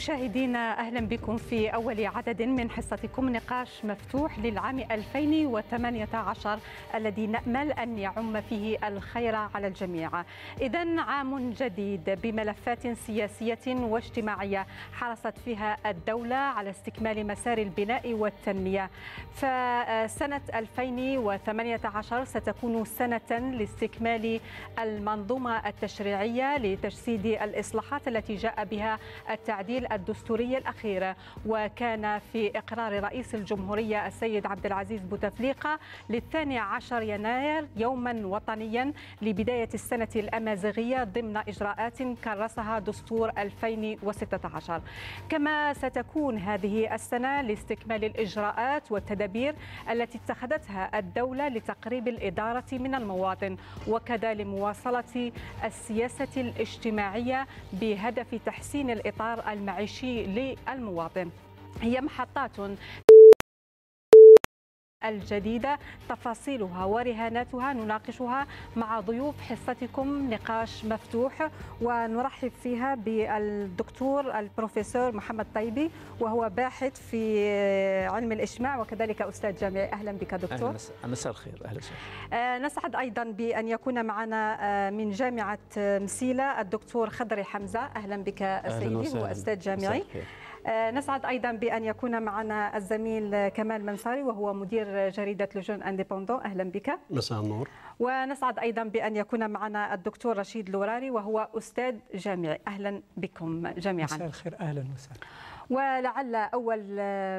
مشاهدينا اهلا بكم في اول عدد من حصتكم نقاش مفتوح للعام 2018 الذي نامل ان يعم فيه الخير على الجميع. اذا عام جديد بملفات سياسيه واجتماعيه حرصت فيها الدوله على استكمال مسار البناء والتنميه. فسنه 2018 ستكون سنه لاستكمال المنظومه التشريعيه لتجسيد الاصلاحات التي جاء بها التعديل الدستورية الأخيرة وكان في إقرار رئيس الجمهورية السيد عبد العزيز بوتفليقة للثاني عشر يناير يوما وطنيا لبداية السنة الأمازيغية ضمن إجراءات كرسها دستور 2016 كما ستكون هذه السنة لاستكمال الإجراءات والتدابير التي اتخذتها الدولة لتقريب الإدارة من المواطن وكذا لمواصلة السياسة الاجتماعية بهدف تحسين الإطار المعيشي التوعيشي للمواطن هي محطات الجديدة تفاصيلها ورهاناتها نناقشها مع ضيوف حصتكم نقاش مفتوح ونرحب فيها بالدكتور البروفيسور محمد طيبي وهو باحث في علم الإجماع وكذلك أستاذ جامعي أهلا بك دكتور أهلا مساء الخير أهلا وسهلا آه، نسعد أيضا بأن يكون معنا آه، من جامعة مسيلة الدكتور خضري حمزة أهلا بك سيدي وأستاذ جامعي مساء آه، نسعد أيضا بأن يكون معنا الزميل كمال منصاري وهو مدير جريدة لجون انديبوندون أهلا بك مساء النور ونسعد أيضا بأن يكون معنا الدكتور رشيد لوراري وهو أستاذ جامعي أهلا بكم جميعا مساء الخير أهلا وسهلا ولعل أول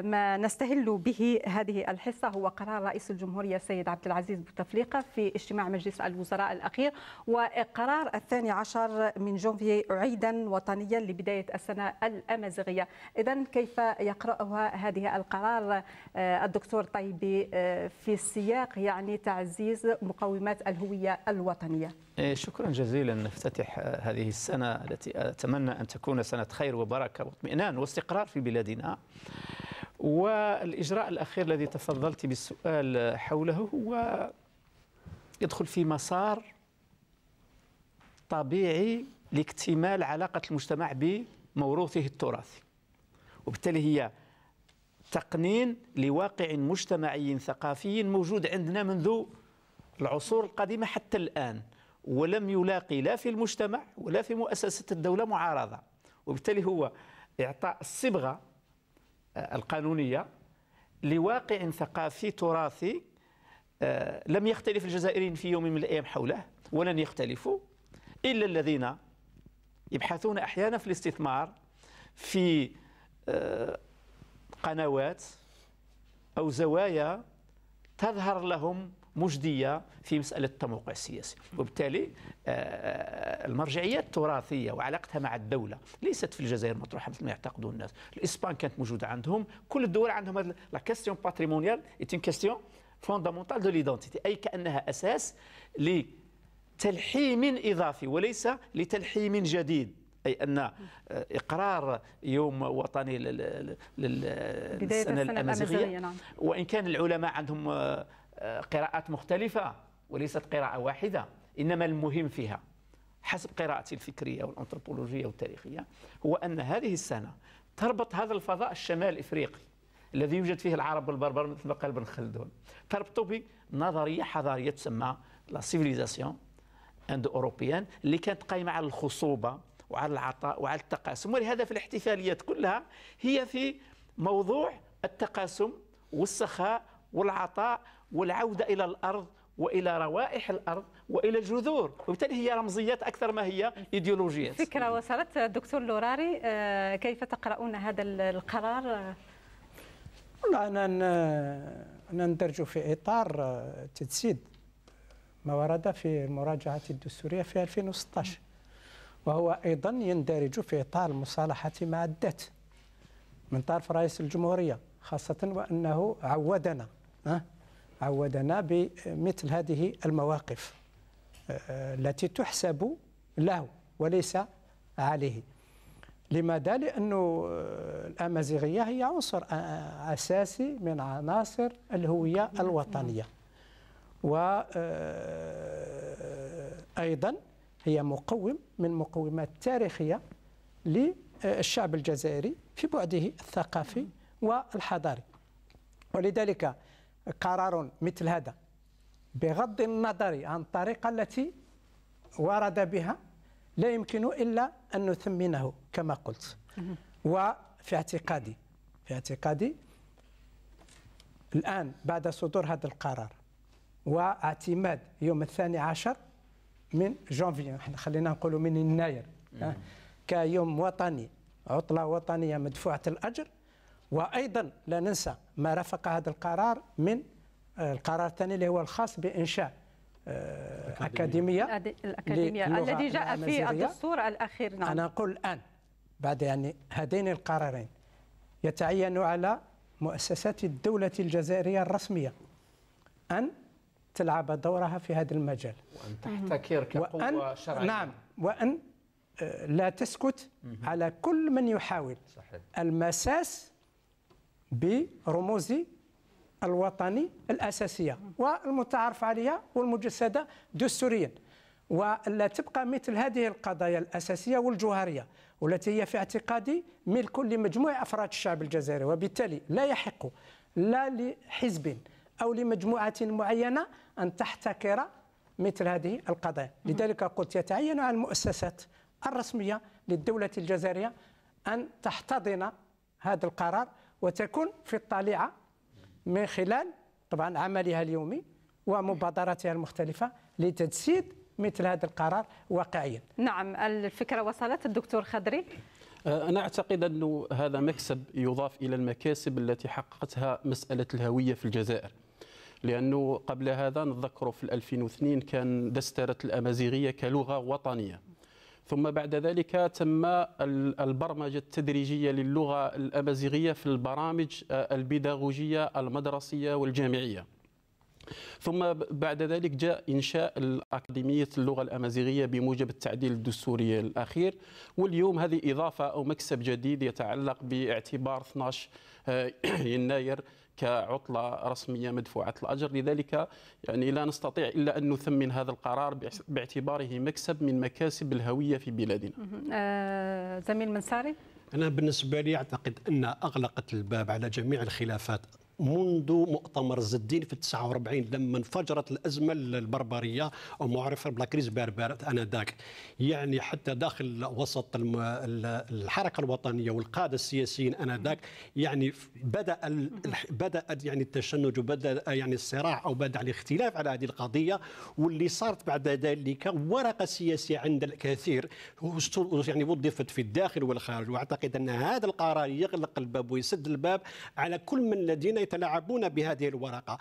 ما نستهل به هذه الحصة هو قرار رئيس الجمهورية السيد عبد العزيز بوتفليقة في اجتماع مجلس الوزراء الأخير وقرار الثاني عشر من جونفي عيدا وطنيا لبداية السنة الأمازيغية إذا كيف يقرأها هذه القرار آه، الدكتور طيبي آه، في السياق يعني تعزيز مقومات بازمه الهويه الوطنيه. إيه، شكرا جزيلا نفتتح آه، هذه السنه التي اتمنى ان تكون سنه خير وبركه واطمئنان واستقرار في بلادنا. والاجراء الاخير الذي تفضلت بالسؤال حوله هو يدخل في مسار طبيعي لاكتمال علاقه المجتمع بموروثه التراثي. وبالتالي هي تقنين لواقع مجتمعي ثقافي موجود عندنا منذ العصور القديمة حتى الآن ولم يلاقي لا في المجتمع ولا في مؤسسة الدولة معارضة وبالتالي هو إعطاء الصبغة آه، القانونية لواقع ثقافي تراثي آه، لم يختلف الجزائريين في يوم من الأيام حوله ولن يختلفوا إلا الذين يبحثون أحيانا في الاستثمار في آه، قنوات أو زوايا تظهر لهم مجدية في مسألة التموقع السياسي وبالتالي آه، آه، المرجعيات التراثية وعلاقتها مع الدولة ليست في الجزائر مطروحة مثل ما يعتقدون الناس الإسبان كانت موجودة عندهم كل الدول عندهم هذا لا كاستيون باتريمونيال ايت كاستيون فوندامونتال دو ليدونتيتي أي كأنها أساس لتلحيم إضافي وليس لتلحيم جديد أي أن آه، إقرار يوم وطني للسنة الأمازيغية نعم. وإن كان العلماء عندهم قراءات مختلفة وليست قراءة واحدة إنما المهم فيها حسب قراءتي الفكرية والأنثروبولوجية والتاريخية هو أن هذه السنة تربط هذا الفضاء الشمال الإفريقي الذي يوجد فيه العرب والبربر مثل ما قال ابن خلدون تربطه بنظرية حضارية تسمى لا سيفيليزاسيون اند اوروبيان اللي كانت قايمة على الخصوبة وعلى العطاء وعلى التقاسم ولهذا في الاحتفاليات كلها هي في موضوع التقاسم والسخاء والعطاء والعودة إلى الأرض والى روائح الارض والى الجذور وبالتالي هي رمزيات اكثر ما هي ايديولوجيات فكره وصلت دكتور لوراري آه، كيف تقرؤون هذا القرار والله انا انا ندرج في اطار آه، تجسيد ما ورد في المراجعه الدستوريه في 2016 وهو ايضا يندرج في اطار المصالحه مع الذات من طرف رئيس الجمهوريه خاصه وانه عودنا عودنا بمثل هذه المواقف آه، التي تحسب له وليس عليه لماذا؟ لأنه آه، الأمازيغية هي عنصر آه، أساسي من عناصر الهوية الوطنية وأيضا هي مقوم من مقومات تاريخية للشعب الجزائري في بعده الثقافي والحضاري ولذلك قرار مثل هذا بغض النظر عن الطريقة التي ورد بها لا يمكن إلا أن نثمنه كما قلت وفي اعتقادي في اعتقادي الآن بعد صدور هذا القرار واعتماد يوم الثاني عشر من جانفي خلينا نقولوا من يناير كيوم وطني عطلة وطنية مدفوعة الأجر وايضا لا ننسى ما رافق هذا القرار من آه، القرار الثاني اللي هو الخاص بانشاء آه، اكاديميه الاكاديميه الذي جاء في الدستور الاخير نعم انا اقول الان بعد يعني هذين القرارين يتعين على مؤسسات الدوله الجزائريه الرسميه ان تلعب دورها في هذا المجال وان تحتكر كقوه نعم، شرعيه نعم وان آه، لا تسكت على كل من يحاول المساس برموز الوطني الأساسية والمتعارف عليها والمجسدة دستوريا تبقى مثل هذه القضايا الأساسية والجوهرية والتي هي في اعتقادي ملك لمجموع أفراد الشعب الجزائري وبالتالي لا يحق لا لحزب أو لمجموعة معينة أن تحتكر مثل هذه القضايا لذلك قلت يتعين على المؤسسات الرسمية للدولة الجزائرية أن تحتضن هذا القرار وتكون في الطليعة من خلال طبعا عملها اليومي ومبادراتها المختلفة لتجسيد مثل هذا القرار واقعيا نعم الفكرة وصلت الدكتور خضري أه، أنا أعتقد انه هذا مكسب يضاف إلى المكاسب التي حققتها مسألة الهوية في الجزائر لأنه قبل هذا نتذكر في 2002 كان دسترت الأمازيغية كلغة وطنية ثم بعد ذلك تم البرمجة التدريجية للغة الأمازيغية في البرامج آه، البيداغوجية المدرسية والجامعية ثم بعد ذلك جاء إنشاء أكاديمية اللغة الأمازيغية بموجب التعديل الدستوري الأخير واليوم هذه إضافة أو مكسب جديد يتعلق باعتبار 12 آه، يناير كعطله رسميه مدفوعه الاجر لذلك يعني لا نستطيع الا ان نثمن هذا القرار باعتباره مكسب من مكاسب الهويه في بلادنا آه، زميل منساري انا بالنسبه لي اعتقد ان اغلقت الباب على جميع الخلافات منذ مؤتمر زدين في 49 لما انفجرت الازمه البربريه او معرفه بلا كريز انذاك يعني حتى داخل وسط الحركه الوطنيه والقاده السياسيين انذاك يعني بدا بدا يعني التشنج وبدا يعني الصراع او بدا الاختلاف على هذه القضيه واللي صارت بعد ذلك ورقه سياسيه عند الكثير يعني وظفت في الداخل والخارج واعتقد ان هذا القرار يغلق الباب ويسد الباب على كل من الذين يتلاعبون بهذه الورقه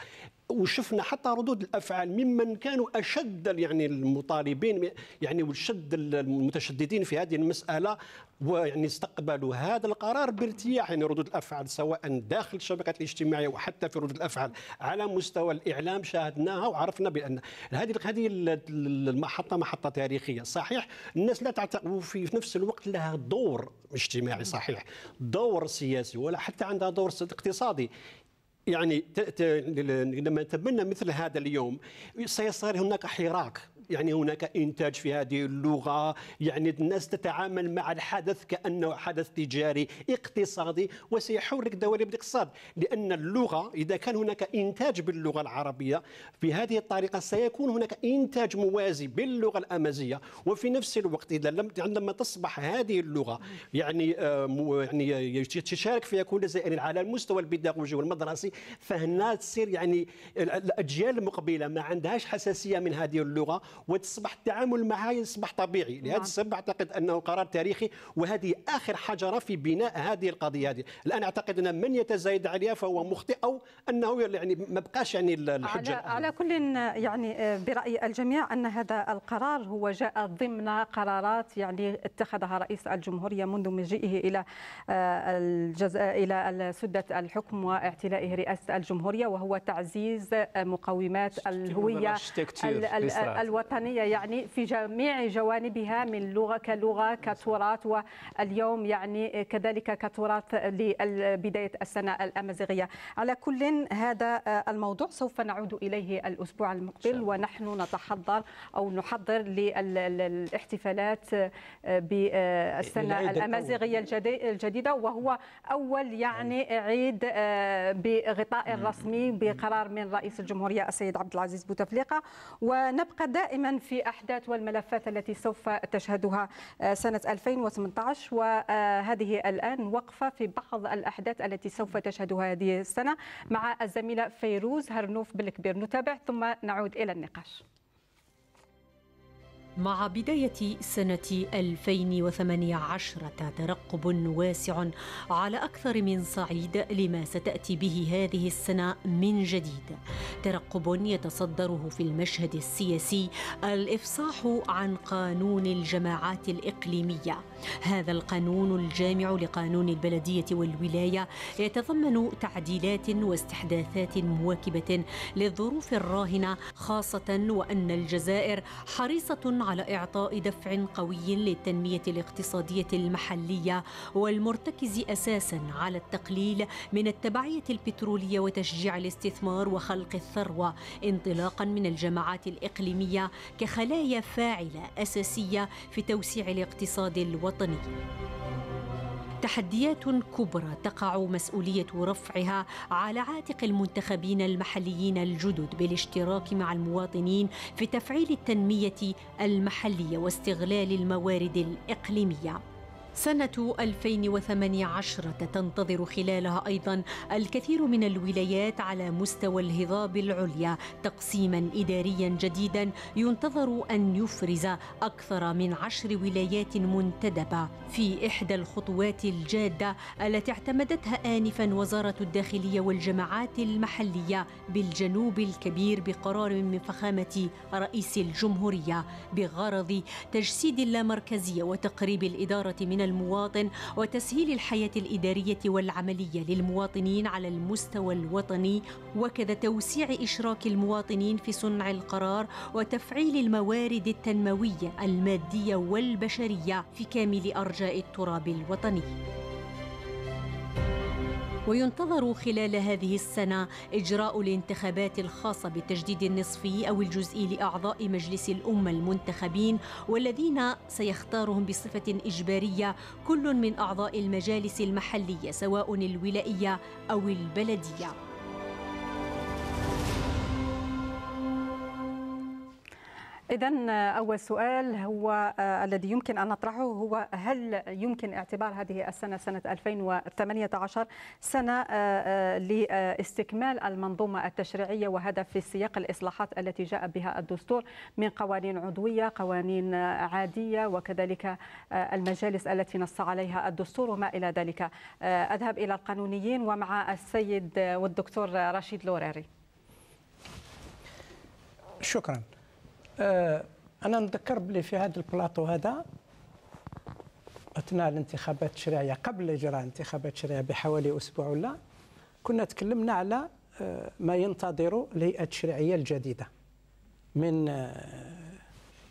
وشفنا حتى ردود الافعال ممن كانوا اشد يعني المطالبين يعني وشد المتشددين في هذه المساله ويعني استقبلوا هذا القرار بارتياح يعني ردود الافعال سواء داخل الشبكات الاجتماعيه وحتى في ردود الافعال على مستوى الاعلام شاهدناها وعرفنا بان هذه هذه المحطه محطه تاريخيه صحيح الناس لا تعتقد وفي نفس الوقت لها دور اجتماعي صحيح دور سياسي ولا حتى عندها دور اقتصادي يعني لما نتبنى مثل هذا اليوم سيصير هناك حراك يعني هناك إنتاج في هذه اللغة يعني الناس تتعامل مع الحدث كأنه حدث تجاري اقتصادي وسيحرك دواليب الاقتصاد لأن اللغة إذا كان هناك إنتاج باللغة العربية بهذه الطريقة سيكون هناك إنتاج موازي باللغة الامازيغيه وفي نفس الوقت إذا لم عندما تصبح هذه اللغة يعني آه، يعني تشارك فيها كل الجزائريين على المستوى البيداغوجي والمدرسي فهنا تصير يعني الأجيال المقبلة ما عندهاش حساسية من هذه اللغة وتصبح التعامل معها يصبح طبيعي لهذا نعم. السبب اعتقد انه قرار تاريخي وهذه اخر حجره في بناء هذه القضيه هذه الان اعتقد ان من يتزايد عليها فهو مخطئ او انه يعني ما بقاش يعني الحجه على, على كل يعني آه، براي الجميع ان هذا القرار هو جاء ضمن قرارات يعني اتخذها رئيس الجمهوريه منذ مجيئه الى آه، الجزاء الى سده الحكم واعتلائه رئاسه الجمهوريه وهو تعزيز مقومات الهويه الوطنيه الوطنية يعني في جميع جوانبها من لغة كلغة كتراث واليوم يعني كذلك كتراث لبداية السنة الأمازيغية على كل هذا الموضوع سوف نعود إليه الأسبوع المقبل ونحن نتحضر أو نحضر للاحتفالات بالسنة الأمازيغية الجديدة وهو أول يعني عيد آه، بغطاء رسمي بقرار من رئيس الجمهورية السيد عبد العزيز بوتفليقة ونبقى دائما دائما في أحداث والملفات التي سوف تشهدها آه، سنة 2018 وهذه الآن وقفة في بعض الأحداث التي سوف تشهدها هذه السنة مع الزميلة فيروز هرنوف بالكبير نتابع ثم نعود إلى النقاش مع بداية سنة 2018 ترقب واسع على أكثر من صعيد لما ستأتي به هذه السنة من جديد. ترقب يتصدره في المشهد السياسي الإفصاح عن قانون الجماعات الإقليمية. هذا القانون الجامع لقانون البلدية والولاية يتضمن تعديلات واستحداثات مواكبة للظروف الراهنة خاصة وأن الجزائر حريصة على إعطاء دفع قوي للتنمية الاقتصادية المحلية والمرتكز أساسا على التقليل من التبعية البترولية وتشجيع الاستثمار وخلق الثروة انطلاقا من الجماعات الإقليمية كخلايا فاعلة أساسية في توسيع الاقتصاد الوطني. تحديات كبرى تقع مسؤوليه رفعها على عاتق المنتخبين المحليين الجدد بالاشتراك مع المواطنين في تفعيل التنميه المحليه واستغلال الموارد الاقليميه سنة 2018 تنتظر خلالها أيضا الكثير من الولايات على مستوى الهضاب العليا تقسيما إداريا جديدا ينتظر أن يفرز أكثر من عشر ولايات منتدبة في إحدى الخطوات الجادة التي اعتمدتها آنفا وزارة الداخلية والجماعات المحلية بالجنوب الكبير بقرار من فخامة رئيس الجمهورية بغرض تجسيد اللامركزية وتقريب الإدارة من المواطن وتسهيل الحياة الإدارية والعملية للمواطنين على المستوى الوطني وكذا توسيع إشراك المواطنين في صنع القرار وتفعيل الموارد التنموية المادية والبشرية في كامل أرجاء التراب الوطني. وينتظر خلال هذه السنة إجراء الانتخابات الخاصة بالتجديد النصفي أو الجزئي لأعضاء مجلس الأمة المنتخبين والذين سيختارهم بصفة إجبارية كل من أعضاء المجالس المحلية سواء الولائية أو البلدية. إذا آه، أول سؤال هو آه، الذي يمكن أن نطرحه هو هل يمكن اعتبار هذه السنة سنة 2018 سنة آه، لاستكمال المنظومة التشريعية وهذا في سياق الإصلاحات التي جاء بها الدستور من قوانين عضوية قوانين عادية وكذلك المجالس التي نص عليها الدستور وما إلى ذلك أذهب إلى القانونيين ومع السيد والدكتور رشيد لوراري شكرا آه، انا نذكر بلي في هذا البلاطو هذا اثناء الانتخابات التشريعيه قبل اجراء انتخابات التشريعيه بحوالي اسبوع ولا كنا تكلمنا على آه، ما ينتظر الهيئه التشريعيه الجديده من آه،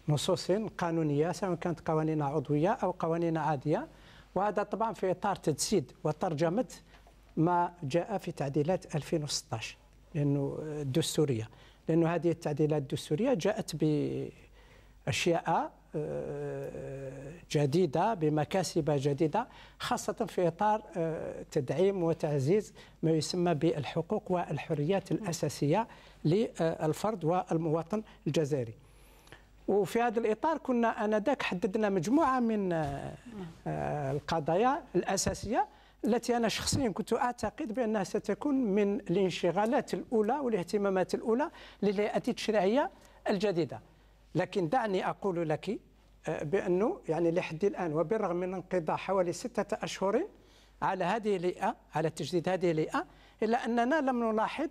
نصوص قانونيه سواء كانت قوانين عضويه او قوانين عاديه وهذا طبعا في اطار تجسيد وترجمه ما جاء في تعديلات 2016 لانه الدستوريه لأن هذه التعديلات الدستورية جاءت بأشياء آه، جديدة بمكاسب جديدة خاصة في إطار آه، تدعيم وتعزيز ما يسمى بالحقوق والحريات الأساسية للفرد والمواطن الجزائري وفي هذا الإطار كنا أنذاك حددنا مجموعة من آه، القضايا الأساسية التي أنا شخصيا كنت أعتقد بأنها ستكون من الانشغالات الأولى والاهتمامات الأولى للهيئة التشريعية الجديدة لكن دعني أقول لك آه، بأنه يعني لحد الآن وبالرغم من انقضاء حوالي ستة أشهر على هذه الهيئة على تجديد هذه الهيئة إلا أننا لم نلاحظ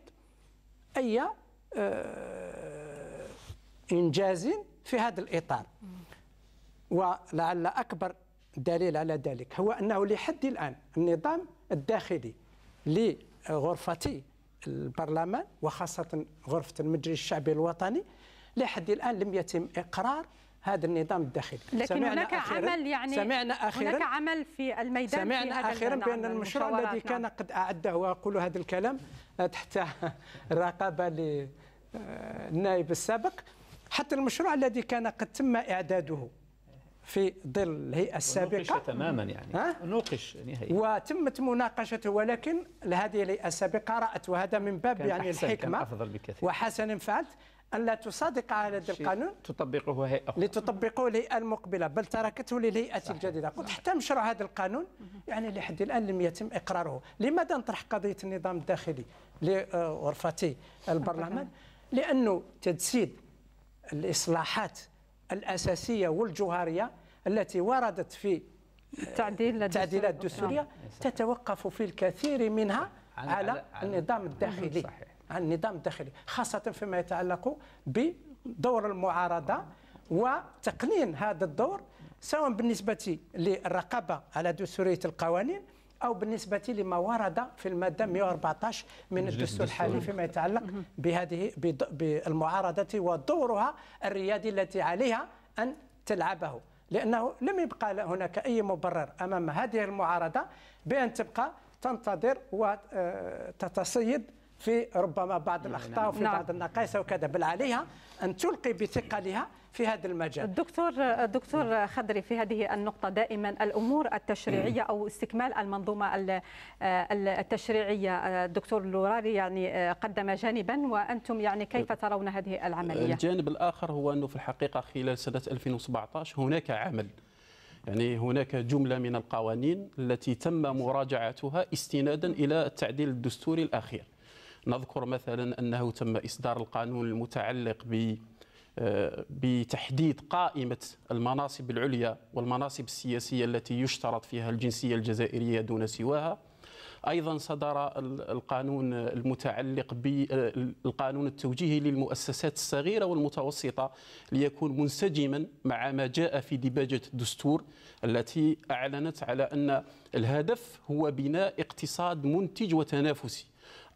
أي آه، إنجاز في هذا الإطار ولعل أكبر دليل على ذلك هو أنه لحد الآن النظام الداخلي لغرفة البرلمان وخاصة غرفة المجلس الشعبي الوطني لحد الآن لم يتم إقرار هذا النظام الداخلي لكن هناك عمل يعني سمعنا أخيرا هناك عمل في الميدان سمعنا في أخيرا بأن المشروع الذي كان نعم. قد أعده وأقول هذا الكلام تحت رقابة للنائب آه، السابق حتى المشروع الذي كان قد تم إعداده في ظل الهيئه السابقه نوقش تماما يعني ها؟ نوقش نهائيا وتمت مناقشته ولكن هذه الهيئه السابقه رات وهذا من باب يعني الحكمه أفضل بكثير. وحسنا فعلت أن لا تصادق على هذا القانون تطبقه هيئة أخرى لتطبقه الهيئة المقبلة بل تركته للهيئة صحيح. الجديدة قلت حتى مشروع هذا القانون يعني لحد الآن لم يتم إقراره لماذا نطرح قضية النظام الداخلي لغرفتي البرلمان لأنه تجسيد الإصلاحات الأساسية والجوهرية التي وردت في التعديلات آه، التعديلات الدستورية نعم. نعم. تتوقف في الكثير منها على, على النظام الداخلي صحيح. على النظام الداخلي خاصة فيما يتعلق بدور المعارضة وتقنين هذا الدور سواء بالنسبة للرقابة على دستورية القوانين أو بالنسبة لما ورد في المادة 114 من الدستور الحالي فيما يتعلق بهذه بالمعارضة ودورها الريادي التي عليها أن تلعبه لأنه لم يبقى هناك أي مبرر أمام هذه المعارضة بأن تبقى تنتظر وتتصيد آه، في ربما بعض الأخطاء نعم. وفي بعض نعم. النقائص وكذا بل عليها أن تلقي بثقلها في هذا المجال الدكتور الدكتور خضري في هذه النقطة دائما الأمور التشريعية أو استكمال المنظومة التشريعية الدكتور لوراري يعني قدم جانبا وأنتم يعني كيف ترون هذه العملية الجانب الآخر هو أنه في الحقيقة خلال سنة 2017 هناك عمل يعني هناك جملة من القوانين التي تم مراجعتها استنادا إلى التعديل الدستوري الأخير نذكر مثلا أنه تم إصدار القانون المتعلق ب بتحديد قائمة المناصب العليا والمناصب السياسية التي يشترط فيها الجنسية الجزائرية دون سواها ايضا صدر القانون المتعلق بالقانون التوجيهي للمؤسسات الصغيره والمتوسطه ليكون منسجما مع ما جاء في دباجه الدستور التي اعلنت على ان الهدف هو بناء اقتصاد منتج وتنافسي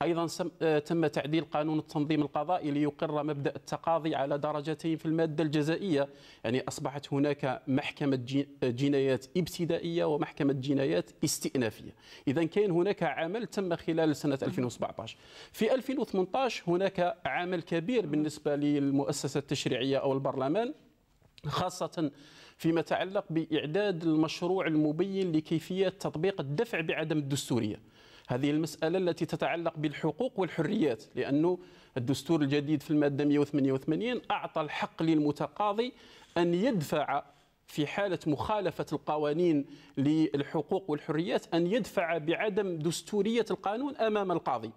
أيضا آه، تم تعديل قانون التنظيم القضائي ليقر مبدأ التقاضي على درجتين في المادة الجزائية يعني أصبحت هناك محكمة آه، جنايات ابتدائية ومحكمة جنايات استئنافية إذا كان هناك عمل تم خلال سنة 2017 في 2018 هناك عمل كبير بالنسبة للمؤسسة التشريعية أو البرلمان خاصة فيما يتعلق بإعداد المشروع المبين لكيفية تطبيق الدفع بعدم الدستورية هذه المسألة التي تتعلق بالحقوق والحريات لأن الدستور الجديد في المادة 188 أعطى الحق للمتقاضي أن يدفع في حالة مخالفة القوانين للحقوق والحريات أن يدفع بعدم دستورية القانون أمام القاضي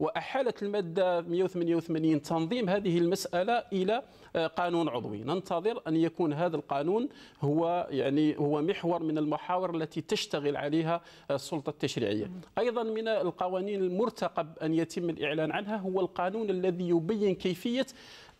وأحالت المادة 188 تنظيم هذه المسألة إلى آه، قانون عضوي ننتظر أن يكون هذا القانون هو يعني هو محور من المحاور التي تشتغل عليها آه، السلطة التشريعية أيضا من القوانين المرتقب أن يتم الإعلان عنها هو القانون الذي يبين كيفية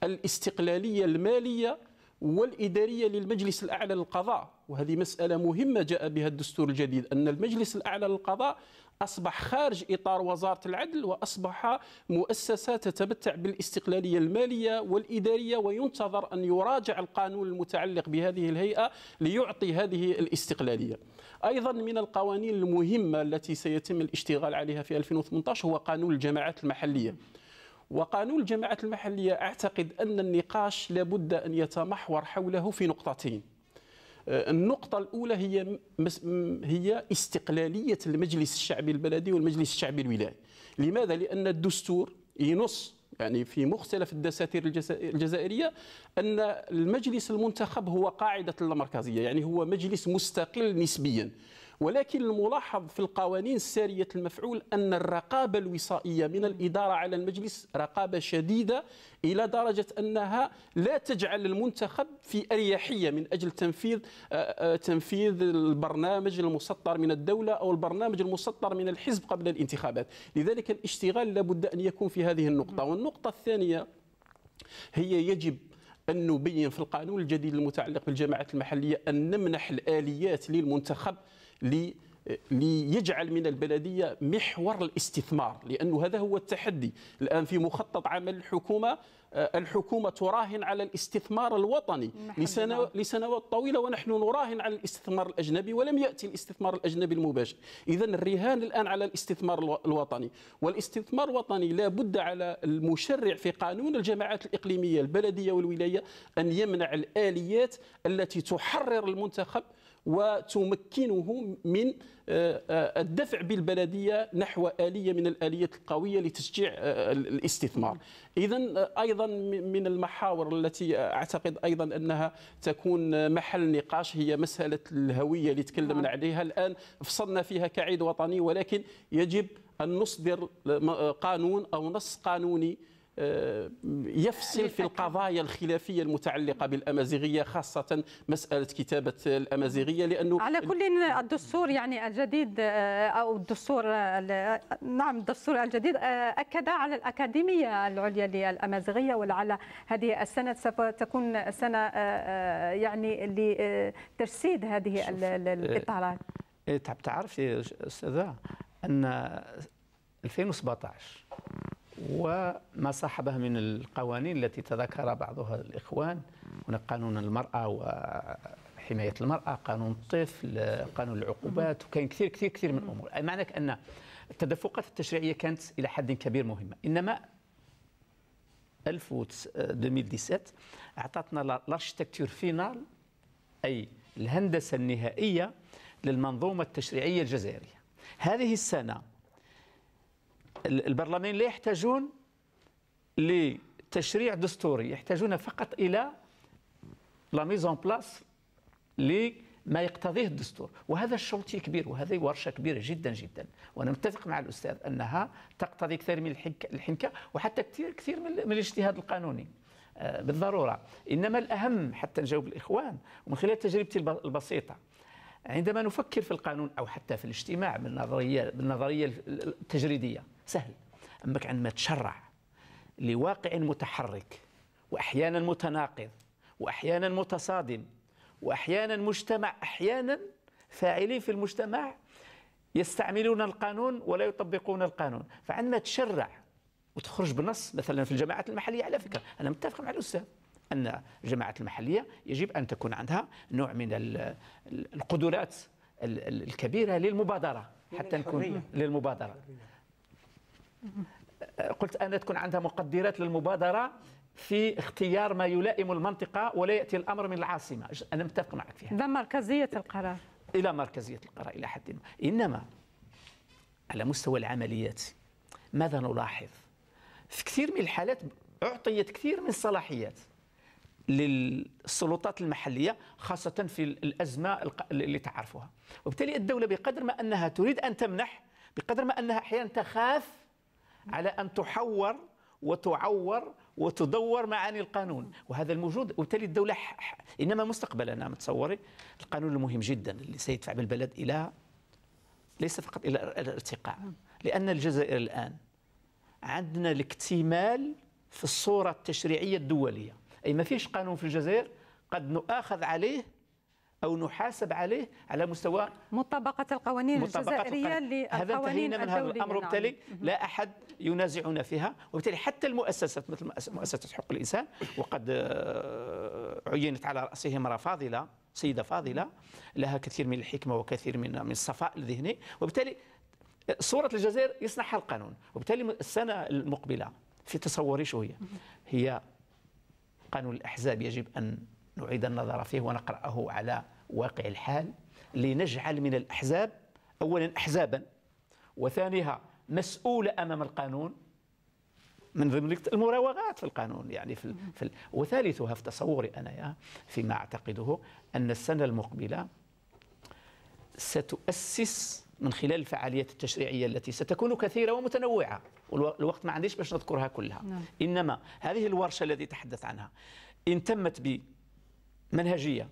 الاستقلالية المالية والإدارية للمجلس الأعلى للقضاء وهذه مسألة مهمة جاء بها الدستور الجديد أن المجلس الأعلى للقضاء أصبح خارج إطار وزارة العدل وأصبح مؤسسة تتمتع بالاستقلالية المالية والإدارية وينتظر أن يراجع القانون المتعلق بهذه الهيئة ليعطي هذه الاستقلالية أيضا من القوانين المهمة التي سيتم الاشتغال عليها في 2018 هو قانون الجماعات المحلية وقانون الجماعات المحلية أعتقد أن النقاش لابد أن يتمحور حوله في نقطتين آه، النقطة الأولى هي هي استقلالية المجلس الشعبي البلدي والمجلس الشعبي الولائي. لماذا؟ لأن الدستور ينص يعني في مختلف الدساتير الجزائرية أن المجلس المنتخب هو قاعدة المركزية يعني هو مجلس مستقل نسبيا ولكن الملاحظ في القوانين سارية المفعول أن الرقابة الوصائية من الإدارة على المجلس رقابة شديدة إلى درجة أنها لا تجعل المنتخب في أريحية من أجل تنفيذ آه، آه، تنفيذ البرنامج المسطر من الدولة أو البرنامج المسطر من الحزب قبل الانتخابات لذلك الاشتغال لابد أن يكون في هذه النقطة والنقطة الثانية هي يجب أن نبين في القانون الجديد المتعلق بالجماعات المحلية أن نمنح الآليات للمنتخب ليجعل من البلدية محور الاستثمار لأنه هذا هو التحدي الآن في مخطط عمل الحكومة آه، الحكومة تراهن على الاستثمار الوطني لسنوات طويلة ونحن نراهن على الاستثمار الأجنبي ولم يأتي الاستثمار الأجنبي المباشر إذا الرهان الآن على الاستثمار الوطني والاستثمار الوطني لا بد على المشرع في قانون الجماعات الإقليمية البلدية والولاية أن يمنع الآليات التي تحرر المنتخب وتمكنه من آه، آه، الدفع بالبلديه نحو اليه من الاليات القويه لتشجيع آه، الاستثمار اذا ايضا من المحاور التي اعتقد ايضا انها تكون محل نقاش هي مساله الهويه اللي تكلمنا نعم. عليها الان فصلنا فيها كعيد وطني ولكن يجب ان نصدر قانون او نص قانوني آه، يفصل في القضايا الخلافيه المتعلقه بالامازيغيه خاصه مساله كتابه الامازيغيه لانه على كل الدستور يعني الجديد آه، او الدستور نعم الدستور الجديد آه، اكد على الاكاديميه العليا للامازيغيه ولعل هذه السنه سوف تكون سنه يعني لتجسيد هذه الاطارات تعرفي استاذه ان 2017 وما صاحبه من القوانين التي تذكر بعضها الإخوان هناك قانون المرأة وحماية المرأة قانون الطفل قانون العقوبات وكان كثير كثير كثير من الأمور معنى أن التدفقات التشريعية كانت إلى حد كبير مهمة إنما 2017 أعطتنا لارشتكتور فينال أي الهندسة النهائية للمنظومة التشريعية الجزائرية هذه السنة البرلمان لا يحتاجون لتشريع دستوري يحتاجون فقط إلى لا ميزون بلاس لما يقتضيه الدستور وهذا الشوط كبير وهذه ورشة كبيرة جدا جدا وأنا متفق مع الأستاذ أنها تقتضي كثير من الحنكة وحتى كثير كثير من الاجتهاد القانوني آه، بالضرورة إنما الأهم حتى نجاوب الإخوان ومن خلال تجربتي البسيطة عندما نفكر في القانون أو حتى في الاجتماع بالنظرية بالنظرية التجريدية سهل اما عندما تشرع لواقع متحرك وأحيانا متناقض وأحيانا متصادم وأحيانا مجتمع أحيانا فاعلين في المجتمع يستعملون القانون ولا يطبقون القانون فعندما تشرع وتخرج بنص مثلا في الجماعات المحلية على فكرة أنا متفق مع الأستاذ أن الجماعات المحلية يجب أن تكون عندها نوع من القدرات الكبيرة للمبادرة حتى نكون للمبادرة قلت أن تكون عندها مقدرات للمبادرة في اختيار ما يلائم المنطقة ولا يأتي الأمر من العاصمة أنا متفق معك فيها إلى مركزية القرار إلى مركزية القرار إلى حد ما إنما على مستوى العمليات ماذا نلاحظ في كثير من الحالات أعطيت كثير من الصلاحيات للسلطات المحليه خاصه في الازمه اللي تعرفها وبالتالي الدوله بقدر ما انها تريد ان تمنح بقدر ما انها احيانا تخاف على أن تحور وتعور وتدور معاني القانون وهذا الموجود وبالتالي الدولة إنما مستقبلا متصوري نعم، القانون المهم جدا اللي سيدفع بالبلد إلى ليس فقط إلى الارتقاء نعم. لأن الجزائر الآن عندنا الاكتمال في الصورة التشريعية الدولية أي ما فيش قانون في الجزائر قد نؤاخذ عليه أو نحاسب عليه على مستوى مطابقه القوانين مطبقة الجزائرية للقوانين هذا انتهينا من هذا الأمر وبالتالي نعم. لا أحد ينازعنا فيها وبالتالي حتى المؤسسات مثل مؤسسة حقوق الإنسان وقد آه، عينت على راسه امرأة فاضلة سيدة فاضلة لها كثير من الحكمة وكثير من من الصفاء الذهني وبالتالي صورة الجزائر يصنعها القانون وبالتالي السنة المقبلة في تصوري شو هي هي قانون الأحزاب يجب أن نعيد النظر فيه ونقرأه على واقع الحال لنجعل من الأحزاب أولا أحزابا وثانيها مسؤولة أمام القانون من ضمن المراوغات في القانون يعني في, في وثالثها في تصوري أنا فيما أعتقده أن السنة المقبلة ستؤسس من خلال الفعاليات التشريعية التي ستكون كثيرة ومتنوعة والوقت ما عنديش باش نذكرها كلها نعم. إنما هذه الورشة التي تحدث عنها إن تمت بمنهجية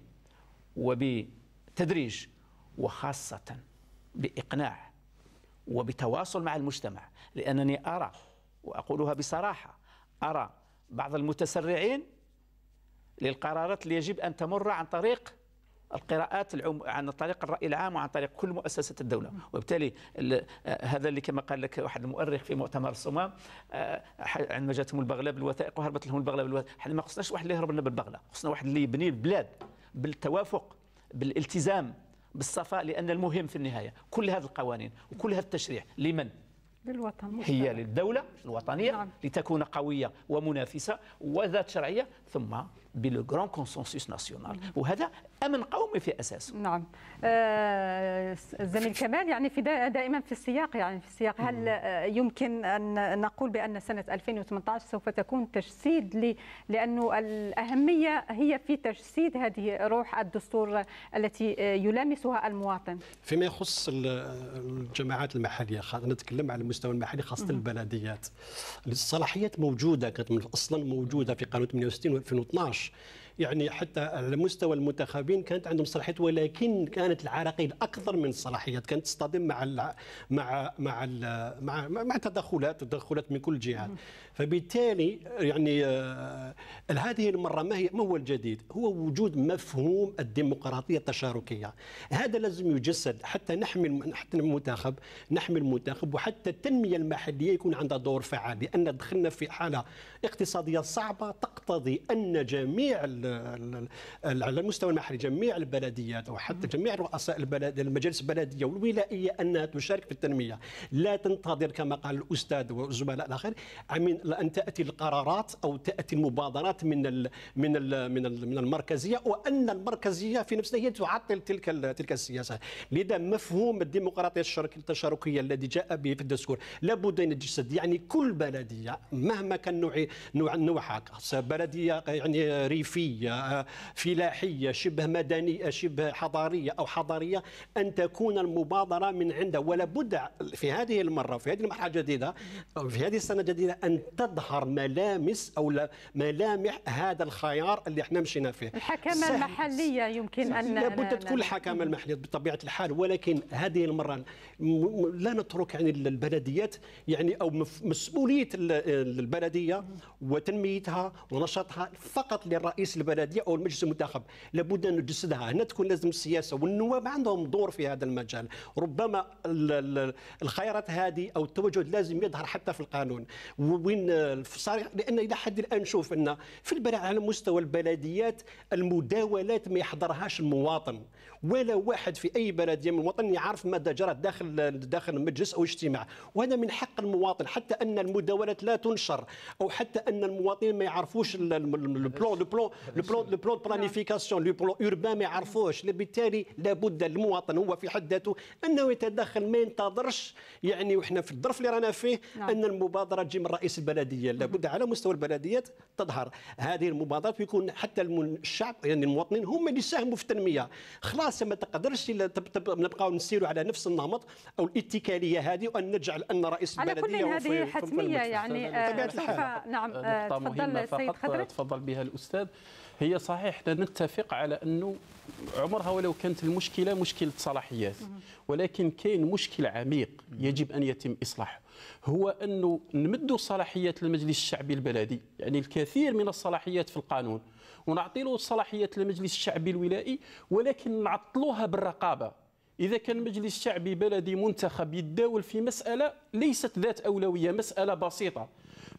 وبتدريج وخاصة بإقناع وبتواصل مع المجتمع لأنني أرى وأقولها بصراحة أرى بعض المتسرعين للقرارات اللي يجب أن تمر عن طريق القراءات العم... عن طريق الرأي العام وعن طريق كل مؤسسة الدولة وبالتالي ال... آه، هذا اللي كما قال لك واحد المؤرخ في مؤتمر الصمام آه، عندما جاتهم البغلة بالوثائق وهربت لهم البغلة بالوثائق ما خصناش واحد اللي يهرب لنا بالبغلة خصنا واحد اللي يبني البلاد بالتوافق بالالتزام بالصفاء لأن المهم في النهاية كل هذه القوانين وكل هذا التشريع لمن؟ للوطن مشترك. هي للدولة الوطنية نعم. لتكون قوية ومنافسة وذات شرعية ثم بالجران كونسنسوس ناسيونال وهذا امن قومي في اساسه نعم آه الزميل كمال يعني في دائما في السياق يعني في السياق هل يمكن ان نقول بان سنه 2018 سوف تكون تجسيد لانه الاهميه هي في تجسيد هذه روح الدستور التي يلامسها المواطن فيما يخص الجماعات المحليه نتكلم على المستوى المحلي خاصه البلديات الصلاحيات موجوده كانت اصلا موجوده في قانون 68 و 2012 2012 يعني حتى على مستوى المنتخبين كانت عندهم صلاحيات ولكن كانت العراقيل اكثر من الصلاحيات كانت تصطدم مع ال مع مع مع مع تدخلات تدخلات من كل الجهات فبالتالي يعني آه، هذه المره ما هي ما هو الجديد هو وجود مفهوم الديمقراطيه التشاركيه هذا لازم يجسد حتى نحمي حتى المنتخب نحمي المنتخب وحتى التنميه المحليه يكون عندها دور فعال لان دخلنا في حاله اقتصاديه صعبه تقتضي ان جميع على المستوى المحلي جميع البلديات وحتى جميع رؤساء البلد المجالس البلديه والولائيه انها تشارك في التنميه لا تنتظر كما قال الاستاذ والزملاء الاخرين من ان تاتي القرارات او تاتي المبادرات من الـ من الـ من الـ من المركزيه وان المركزيه في نفسها هي تعطل تلك تلك السياسه لذا مفهوم الديمقراطيه التشاركيه الذي جاء به في الدستور لابد ان يتجسد يعني كل بلديه مهما كان نوع نوع نوعها بلديه يعني ريفيه فلاحيه شبه مدنيه شبه حضاريه او حضاريه ان تكون المبادره من عندها ولا بد في هذه المره في هذه المرحله الجديده في هذه السنه الجديده ان تظهر ملامس او ملامح هذا الخيار اللي احنا مشينا فيه الحكامه المحليه يمكن ان لابد تكون الحكامه المحليه بطبيعه الحال ولكن هذه المره لا نترك يعني البلديات يعني او مسؤوليه البلديه وتنميتها ونشاطها فقط للرئيس البلديه او المجلس المنتخب لابد ان نجسدها هنا تكون لازم السياسه والنواب عندهم دور في هذا المجال ربما الخيارات هذه او التوجه لازم يظهر حتى في القانون وين بين الصريح لان الى حد الان نشوف ان في البلد على مستوى البلديات المداولات ما يحضرهاش المواطن ولا واحد في اي بلد من الوطن يعرف ماذا جرى داخل داخل مجلس او اجتماع وهذا من حق المواطن حتى ان المداولات لا تنشر او حتى ان المواطنين ما يعرفوش البلون البلون البلون البلون بلانيفيكاسيون لو بلون اوربان ما يعرفوش بالتالي لابد المواطن هو في حد ذاته انه يتدخل ما ينتظرش يعني وحنا في الظرف اللي رانا فيه نعم. ان المبادره تجي من رئيس البلديه لابد على مستوى البلديات تظهر هذه المبادرات ويكون حتى الشعب يعني المواطنين هم اللي يساهموا في التنميه خلاص الرئاسه ما تقدرش نبقاو نسيروا على نفس النمط او الاتكاليه هذه وان نجعل ان رئيس على البلديه على كل هذه حتميه يعني آه نعم آه، آه، نقطة تفضل السيد خضر تفضل بها الاستاذ هي صحيح نتفق على انه عمرها ولو كانت المشكله مشكله صلاحيات ولكن كاين مشكل عميق يجب ان يتم اصلاحه هو انه نمدوا صلاحيات المجلس الشعبي البلدي يعني الكثير من الصلاحيات في القانون ونعطي له صلاحيه المجلس الشعبي الولائي ولكن نعطلوها بالرقابه اذا كان مجلس شعبي بلدي منتخب يتداول في مساله ليست ذات اولويه مساله بسيطه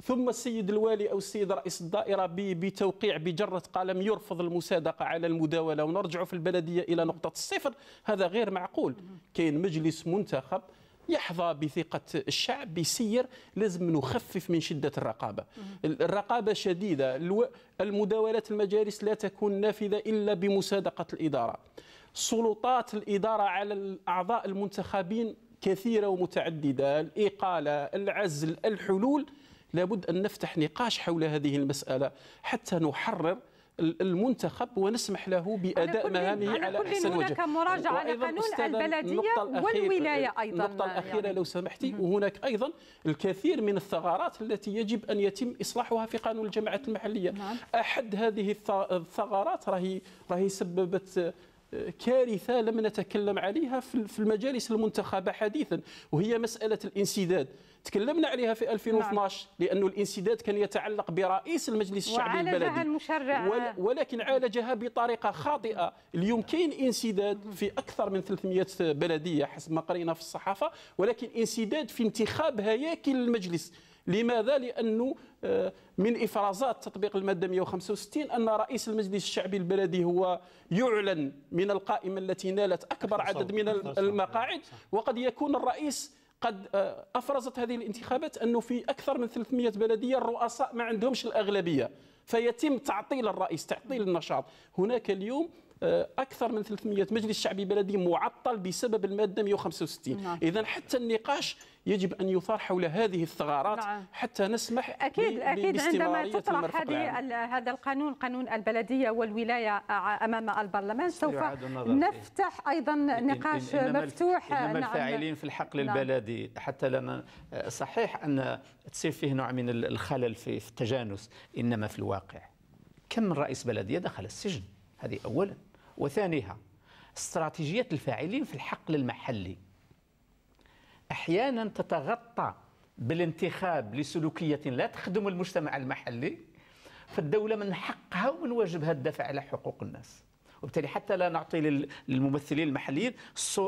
ثم السيد الوالي او السيد رئيس الدائره بتوقيع بجره قلم يرفض المصادقه على المداوله ونرجع في البلديه الى نقطه الصفر هذا غير معقول كاين مجلس منتخب يحظى بثقة الشعب بيسير لازم نخفف من شدة الرقابة الرقابة شديدة المداولات المجالس لا تكون نافذة إلا بمصادقة الإدارة سلطات الإدارة على الأعضاء المنتخبين كثيرة ومتعددة الإقالة العزل الحلول لابد أن نفتح نقاش حول هذه المسألة حتى نحرر المنتخب ونسمح له باداء مهامه على, على احسن وجه هناك مراجعه لقانون البلديه والولايه يعني ايضا النقطه يعني. الاخيره يعني. لو سمحتي وهناك ايضا الكثير من الثغرات التي يجب ان يتم اصلاحها في قانون الجماعات المحليه نعم. احد هذه الثغرات راهي راهي سببت آه، كارثه لم نتكلم عليها في المجالس المنتخبه حديثا وهي مساله الانسداد تكلمنا عليها في 2012 نعم. لأن الانسداد كان يتعلق برئيس المجلس الشعبي البلدي المشرع ولكن عالجها بطريقة خاطئة اليوم كاين انسداد في أكثر من 300 بلدية حسب ما قرينا في الصحافة ولكن انسداد في انتخاب هياكل المجلس لماذا؟ لأنه آه، من إفرازات تطبيق المادة 165 أن رئيس المجلس الشعبي البلدي هو يعلن من القائمة التي نالت أكبر عدد من المقاعد وقد يكون الرئيس قد آه، افرزت هذه الانتخابات انه في اكثر من 300 بلديه الرؤساء ما عندهمش الاغلبيه فيتم تعطيل الرئيس تعطيل النشاط هناك اليوم آه، اكثر من 300 مجلس شعبي بلدي معطل بسبب الماده 165 نعم. اذا حتى النقاش يجب ان يثار حول هذه الثغرات نعم. حتى نسمح اكيد اكيد عندما تطرح هذه هذا القانون قانون البلديه والولايه امام البرلمان سوف نفتح ايضا نقاش إن إنما مفتوح إنما نعم الفاعلين في الحقل نعم. البلدي حتى لنا صحيح ان تصير فيه نوع من الخلل في التجانس انما في الواقع كم من رئيس بلديه دخل السجن هذه أولا وثانيها استراتيجية الفاعلين في الحقل المحلي أحيانا تتغطى بالانتخاب لسلوكية لا تخدم المجتمع المحلي فالدولة من حقها ومن واجبها الدفع على حقوق الناس وبالتالي حتى لا نعطي للممثلين المحليين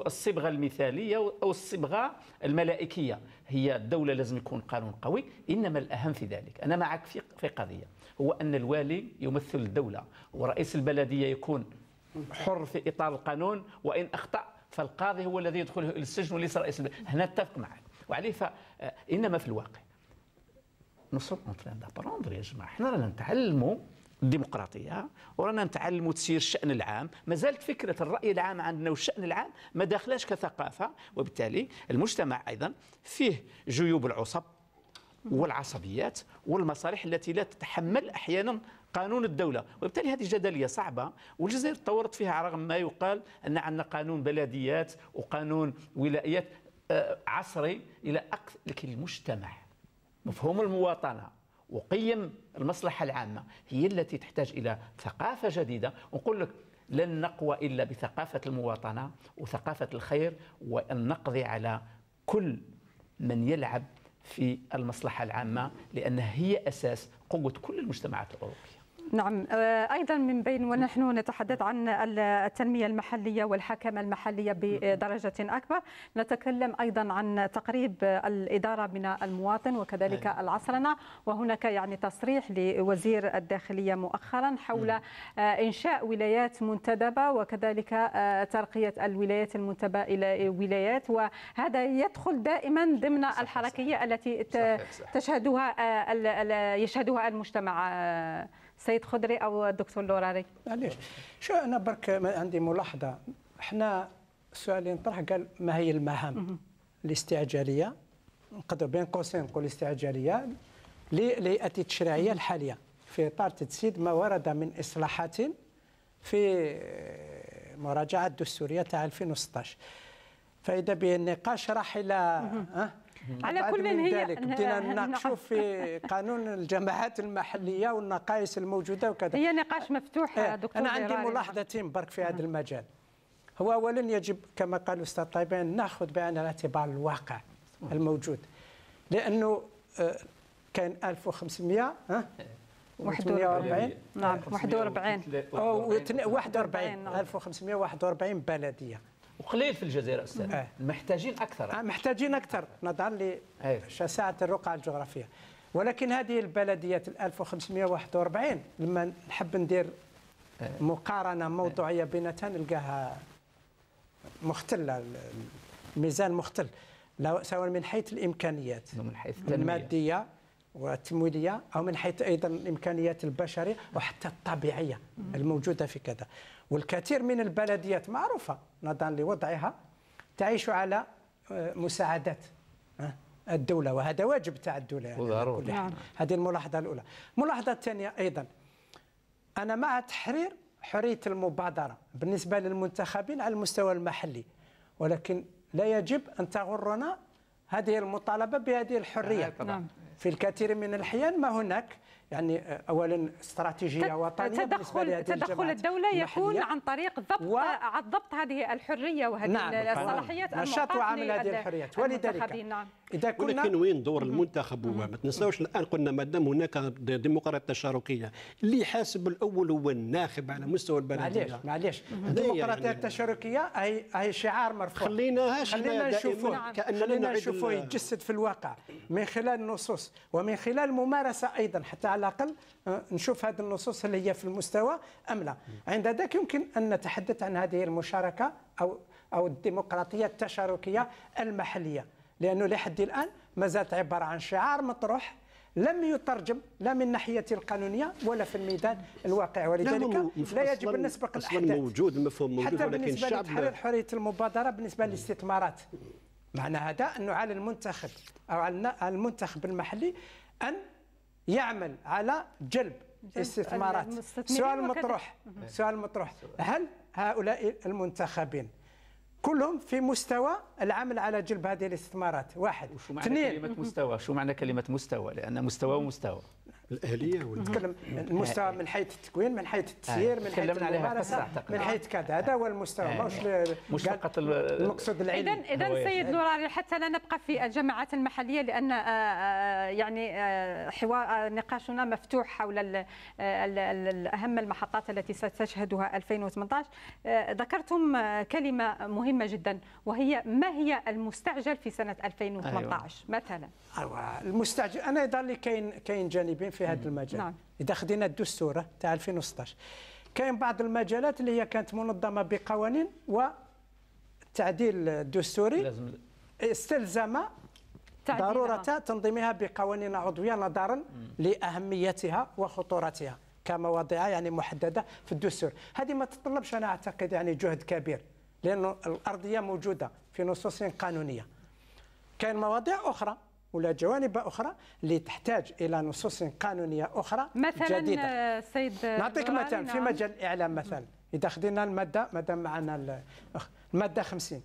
الصبغه المثاليه او الصبغه الملائكيه هي الدوله لازم يكون قانون قوي انما الاهم في ذلك انا معك في في قضيه هو ان الوالي يمثل الدوله ورئيس البلديه يكون حر في اطار القانون وان اخطا فالقاضي هو الذي يدخل السجن وليس رئيس البلد هنا اتفق معك وعليه فانما في الواقع نصر يا جماعه حنا رانا نتعلموا الديمقراطيه ورانا نتعلموا تسير الشان العام ما زالت فكره الراي العام عندنا والشان العام ما داخلاش كثقافه وبالتالي المجتمع ايضا فيه جيوب العصب والعصبيات والمصالح التي لا تتحمل احيانا قانون الدوله وبالتالي هذه جدليه صعبه والجزائر تطورت فيها على رغم ما يقال ان عندنا قانون بلديات وقانون ولايات آه، عصري الى اكثر لكن المجتمع مفهوم المواطنه وقيم المصلحة العامة هي التي تحتاج إلى ثقافة جديدة ونقول لك لن نقوى إلا بثقافة المواطنة وثقافة الخير وأن نقضي على كل من يلعب في المصلحة العامة لأنها هي أساس قوة كل المجتمعات الأوروبية نعم آه، ايضا من بين ونحن نتحدث عن التنميه المحليه والحكمه المحليه بدرجه اكبر نتكلم ايضا عن تقريب الاداره من المواطن وكذلك أيوة. العصرنه وهناك يعني تصريح لوزير الداخليه مؤخرا حول آه، انشاء ولايات منتدبه وكذلك آه، ترقيه الولايات المنتبه الى ولايات وهذا يدخل دائما ضمن الحركيه التي تشهدها يشهدها المجتمع سيد خضري او الدكتور لوراري معليش شو انا برك عندي ملاحظه احنا السؤال اللي نطرح قال ما هي المهام الاستعجاليه نقدر بين قوسين نقول الاستعجاليه للهيئه التشريعيه الحاليه في اطار تجسيد ما ورد من اصلاحات في مراجعه الدستوريه تاع 2016 فاذا بالنقاش راح الى على كل من هي ذلك بدينا نناقشوا نعم. في قانون الجماعات المحليه والنقائص الموجوده وكذا هي نقاش مفتوح إيه، دكتور انا عندي ملاحظتين برك في هذا المجال هو اولا يجب كما قال الاستاذ طيبان ناخذ بعين الاعتبار الواقع الموجود لانه آه، كان 1500 ها 41 نعم 41 41 1541 بلديه وقليل في الجزائر استاذ إيه. محتاجين اكثر آه، محتاجين اكثر نظرا إيه. لشساعه الرقعه الجغرافيه ولكن هذه البلديات 1541 لما نحب ندير إيه. مقارنه موضوعيه بينها نلقاها مختله الميزان مختل سواء من حيث الامكانيات من حيث الماديه والتمويليه او من حيث ايضا الامكانيات البشريه وحتى الطبيعيه الموجوده في كذا والكثير من البلديات معروفة نظرا لوضعها تعيش على آه، مساعدات آه، الدولة وهذا واجب تاع الدولة يعني نعم. هذه الملاحظة الأولى الملاحظة الثانية أيضا أنا مع تحرير حرية المبادرة بالنسبة للمنتخبين على المستوى المحلي ولكن لا يجب أن تغرنا هذه المطالبة بهذه الحرية نعم. في الكثير من الأحيان ما هناك يعني اولا استراتيجيه وطنيه تدخل تدخل الدوله يكون عن طريق ضبط و... ضبط هذه الحريه وهذه نعم الصلاحيات نعم. نشاط وعمل هذه الحريات ولذلك نعم. اذا كنا ولكن وين دور المنتخب هو ما تنساوش الان قلنا ما دام هناك ديمقراطيه تشاركيه اللي حاسب الاول هو الناخب على مستوى البلديه معليش معليش الديمقراطيه يعني التشاركيه يعني- هي هي شعار مرفوع خليناهاش خلينا نشوفوه نعم. كاننا نشوفوه يتجسد في الواقع من خلال النصوص ومن خلال ممارسه ايضا حتى على الاقل آه، نشوف هذه النصوص اللي هي في المستوى ام لا عند ذاك يمكن ان نتحدث عن هذه المشاركه او او الديمقراطيه التشاركيه المحليه لأنه لحد الآن ما زالت عبارة عن شعار مطروح لم يترجم لا من ناحية القانونية ولا في الميدان الواقع ولذلك لا يجب أن نسبق الأحداث موجود مفهوم موجود حتى ولكن بالنسبة لتحرير حرية المبادرة بالنسبة للاستثمارات معنى هذا أنه على المنتخب أو على المنتخب المحلي أن يعمل على جلب استثمارات سؤال مطروح سؤال مطروح هل هؤلاء المنتخبين كلهم في مستوى العمل على جلب هذه الاستثمارات واحد وشو معنى تنين. كلمه مستوى شو معنى كلمه مستوى لان مستوى ومستوى الاهليه نتكلم المستوى من حيث التكوين من حيث التسيير آه. من حيث الممارسه من حيث كذا هذا هو المستوى آه. ماهوش مش فقط المقصود العلمي اذا اذا سيد نوراني حتى لا نبقى في الجماعات المحليه لان آه، يعني حوار نقاشنا مفتوح حول اهم المحطات التي ستشهدها 2018 ذكرتم كلمه مهمه مهمة جدا وهي ما هي المستعجل في سنة 2018 أيوة. مثلا أيوة. المستعجل أنا يضل لي كاين كاين جانبين في هذا المجال نعم. إذا خدينا الدستورة تاع 2016 كاين بعض المجالات اللي هي كانت منظمة بقوانين والتعديل الدستوري لازم استلزم ضرورة تنظيمها بقوانين عضوية نظرا لأهميتها وخطورتها كمواضيع يعني محدده في الدستور هذه ما تطلبش انا اعتقد يعني جهد كبير لأن الأرضية موجودة في نصوص قانونية كاين مواضيع أخرى ولا جوانب أخرى اللي تحتاج إلى نصوص قانونية أخرى مثلا جديدة آه، سيد نعطيك مثلا في نعم. مجال الإعلام مثلا إذا خدينا المادة مادام معنا المادة 50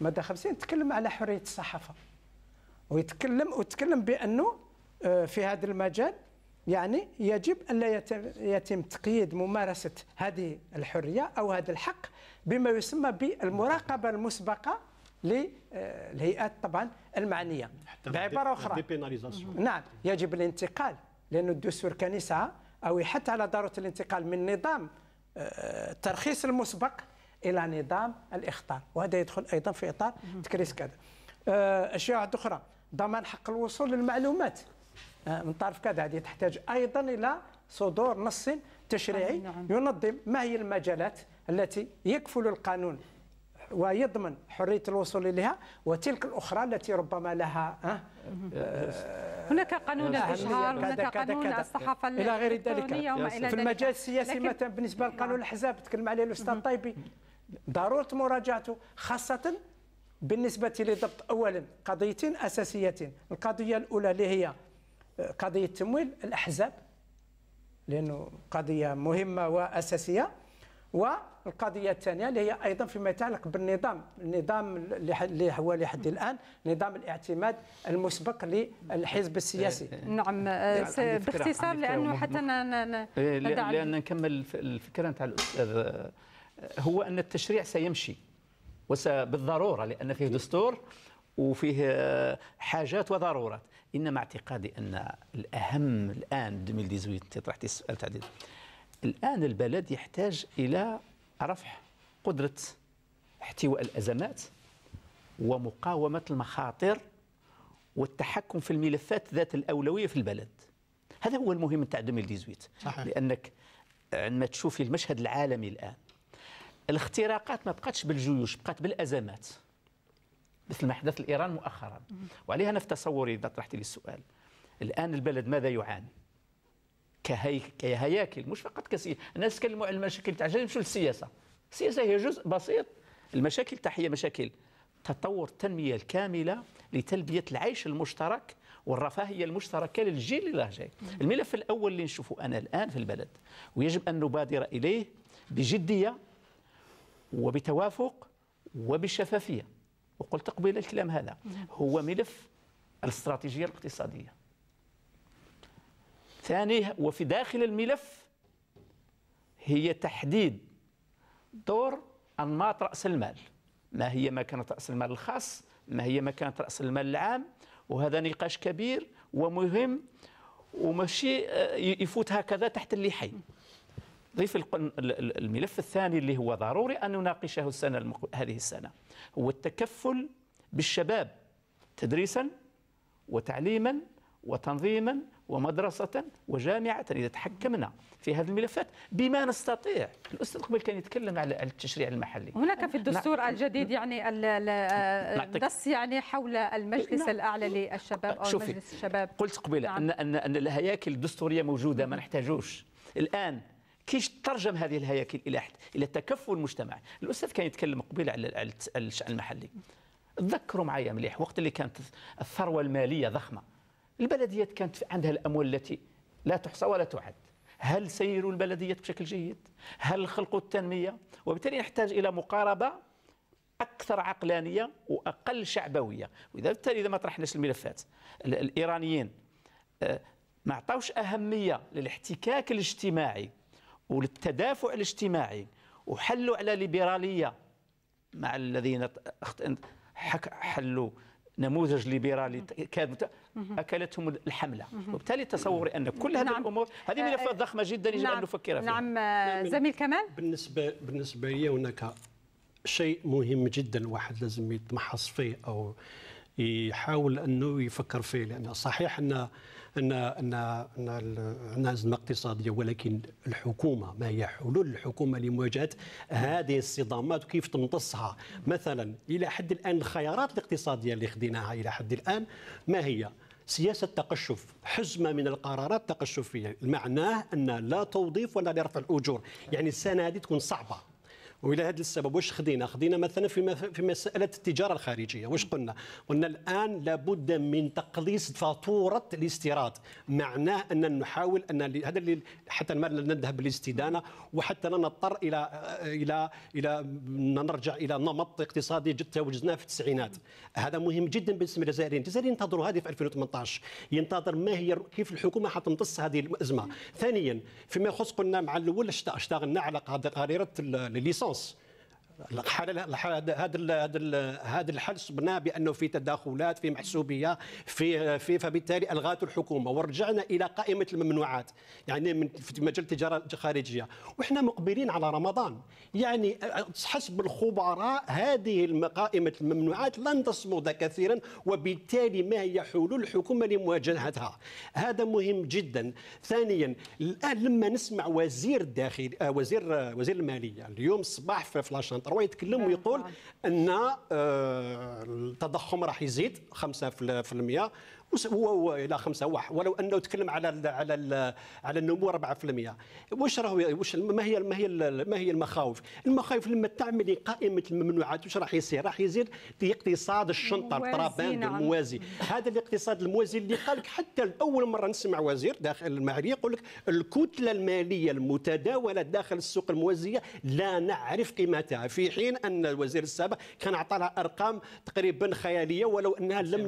المادة 50 تتكلم على حرية الصحافة ويتكلم وتكلم بأنه آه، في هذا المجال يعني يجب أن لا يتم تقييد ممارسة هذه الحرية أو هذا الحق بما يسمى بالمراقبه المسبقه للهيئات آه، طبعا المعنيه بعباره اخرى نعم يجب الانتقال لأن الدستور كان يسعى أو حتى على ضرورة الانتقال من نظام الترخيص آه، المسبق إلى نظام الإخطار وهذا يدخل أيضا في إطار تكريس كذا آه، أشياء أخرى ضمان حق الوصول للمعلومات من طرف كذا هذه تحتاج أيضا إلى صدور نص تشريعي نعم. ينظم ما هي المجالات التي يكفل القانون ويضمن حريه الوصول اليها وتلك الاخرى التي ربما لها أه؟, أه هناك قانون الاشهار أه، هناك قانون الصحافه الى غير ذلك في المجال السياسي مثلا بالنسبه لقانون نعم. الاحزاب تكلم عليه الاستاذ الطيبي ضروره مراجعته خاصه بالنسبه لضبط اولا قضيتين اساسيتين القضيه الاولى اللي هي أه، قضيه تمويل الاحزاب لانه قضيه مهمه واساسيه والقضيه الثانيه اللي هي ايضا فيما يتعلق بالنظام النظام اللي هو لحد الان نظام الاعتماد المسبق للحزب السياسي إيه، إيه. نعم آه، يعني باختصار لانه حتى إيه، لان نكمل الفكره نتاع الاستاذ آه، هو ان التشريع سيمشي وبالضروره لان فيه دستور وفيه حاجات وضرورات انما اعتقادي ان الاهم الان 2018 انت السؤال تاع الآن البلد يحتاج إلى رفع قدرة احتواء الأزمات ومقاومة المخاطر والتحكم في الملفات ذات الأولوية في البلد هذا هو المهم تاع 2018 لأنك عندما تشوفي المشهد العالمي الآن الاختراقات ما بقاتش بالجيوش بقات بالأزمات مثل ما حدث الإيران مؤخرا وعليها أنا في تصوري إذا طرحت لي السؤال الآن البلد ماذا يعاني كهياكل مش فقط كسياسه الناس تكلموا على المشاكل تاع نمشوا للسياسه السياسه هي جزء بسيط المشاكل تاع هي مشاكل تطور التنميه الكامله لتلبيه العيش المشترك والرفاهيه المشتركه للجيل اللي جاي الملف الاول اللي نشوفه انا الان في البلد ويجب ان نبادر اليه بجديه وبتوافق وبشفافيه وقلت قبيل الكلام هذا هو ملف الاستراتيجيه الاقتصاديه الثاني وفي داخل الملف هي تحديد دور أنماط رأس المال ما هي مكانة رأس المال الخاص ما هي مكانة رأس المال العام وهذا نقاش كبير ومهم وماشي آه، يفوت هكذا تحت اللحين ضيف الملف الثاني اللي هو ضروري أن نناقشه السنة هذه السنة هو التكفل بالشباب تدريسا وتعليما وتنظيما ومدرسة وجامعة إذا تحكمنا في هذه الملفات بما نستطيع الأستاذ قبل كان يتكلم على التشريع المحلي هناك في الدستور الجديد يعني النص يعني حول المجلس نعم. الأعلى للشباب أو شوفي مجلس الشباب قلت قبل نعم. أن, أن الهياكل الدستورية موجودة ما نحتاجوش الآن كيف ترجم هذه الهياكل إلى إلى تكفل المجتمع الأستاذ كان يتكلم قبل على الشأن المحلي تذكروا معايا مليح وقت اللي كانت الثروة المالية ضخمة البلديات كانت عندها الأموال التي لا تحصى ولا تعد هل سيروا البلديات بشكل جيد هل خلقوا التنمية وبالتالي نحتاج إلى مقاربة أكثر عقلانية وأقل شعبوية وإذا بالتالي إذا ما طرحناش الملفات الإيرانيين آه، ما عطاوش أهمية للاحتكاك الاجتماعي وللتدافع الاجتماعي وحلوا على ليبرالية مع الذين حلوا نموذج ليبرالي كاد اكلتهم الحمله وبالتالي تصوري ان كل هذه نعم. الامور هذه ملفات آه، ضخمه جدا يجب نعم. ان نفكر فيها نعم, آه، نعم، زميل كمال بالنسبه بالنسبه لي هناك شيء مهم جدا واحد لازم يتمحص فيه او يحاول انه يفكر فيه لان صحيح ان ان ان ان عندنا ازمه اقتصاديه ولكن الحكومه ما هي حلول الحكومه لمواجهه هذه الصدامات وكيف تمتصها مثلا الى حد الان الخيارات الاقتصاديه اللي خديناها الى حد الان ما هي؟ سياسة تقشف حزمة من القرارات التقشفية معناه أن لا توظيف ولا لرفع الأجور يعني السنة هذه تكون صعبة والى هذا السبب واش خدينا خدينا مثلا في في مساله التجاره الخارجيه واش قلنا قلنا الان لابد من تقليص فاتوره الاستيراد معناه ان نحاول ان هذا اللي حتى ما نذهب للاستدانه وحتى لا نضطر الى الى الى نرجع الى نمط اقتصادي توجزناه في التسعينات هذا مهم جدا بالنسبه للجزائريين الجزائريين ينتظروا هذه في 2018 ينتظر ما هي كيف الحكومه حتمتص هذه الازمه ثانيا فيما يخص قلنا مع الاول اشتغلنا على قاريره الليسون else هذا هذا الحل صبنا بانه في تداخلات في محسوبيه في في فبالتالي الغات الحكومه ورجعنا الى قائمه الممنوعات يعني من في مجال التجاره الخارجيه وحنا مقبلين على رمضان يعني حسب الخبراء هذه قائمه الممنوعات لن تصمد كثيرا وبالتالي ما هي حلول الحكومه لمواجهتها هذا مهم جدا ثانيا الان لما نسمع وزير الداخل آه، وزير آه، وزير الماليه اليوم الصباح في لاشنطه تروا يتكلم نعم، ويقول نعم. ان آه، التضخم راح يزيد 5% هو الى خمسه واحد ولو انه تكلم على الـ على الـ على النمو 4% واش راهو واش ما هي ما هي ما هي المخاوف؟ المخاوف لما تعملي قائمه الممنوعات واش راح يصير؟ راح يصير اقتصاد الشنطه الطرابان نعم. الموازي هذا الاقتصاد الموازي اللي قال لك حتى لاول مره نسمع وزير داخل المعريه يقول لك الكتله الماليه المتداوله داخل السوق الموازيه لا نعرف قيمتها في حين ان الوزير السابق كان اعطى لها ارقام تقريبا خياليه ولو انها لم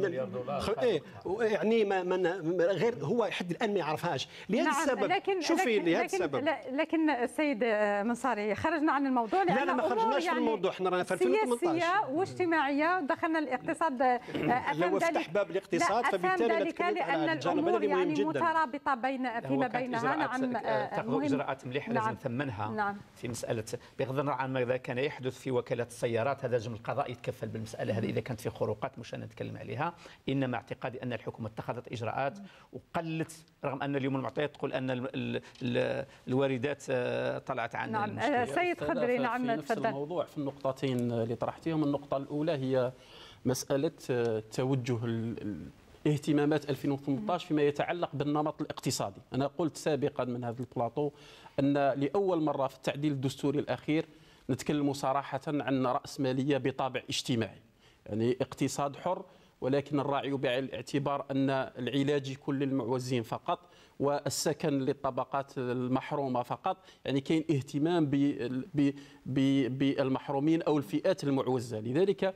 خ... إيه يعني ما من غير هو لحد الان ما يعرفهاش لهذا نعم السبب لكن شوفي لهذا السبب لكن السيد آه، منصاري خرجنا عن الموضوع لا لا ما خرجناش يعني من الموضوع احنا رانا في 2018 سياسيه واجتماعيه دخلنا الاقتصاد آه، آه، لو ذلك باب الاقتصاد فبالتالي ذلك لان الامور يعني مترابطه بين فيما بينها نعم تاخذ اجراءات مليحه لازم نعم. نثمنها نعم. في مساله بغض النظر عن ماذا كان يحدث في وكاله السيارات هذا لازم القضاء يتكفل بالمساله هذه اذا كانت في خروقات مش انا نتكلم عليها انما اعتقادي ان الحكومه اتخذت اجراءات وقلت رغم ان اليوم المعطيات تقول ان الواردات آه، طلعت عن نعم آه، سيد خضري نعم تفضل نفس الموضوع في النقطتين اللي طرحتيهم النقطه الاولى هي مساله آه، توجه اهتمامات 2018 فيما يتعلق بالنمط الاقتصادي انا قلت سابقا من هذا البلاطو ان لاول مره في التعديل الدستوري الاخير نتكلم صراحه عن راس ماليه بطابع اجتماعي يعني اقتصاد حر ولكن الراعي الاعتبار أن العلاج كل المعوزين فقط والسكن للطبقات المحرومه فقط يعني كاين اهتمام بالمحرومين او الفئات المعوزه لذلك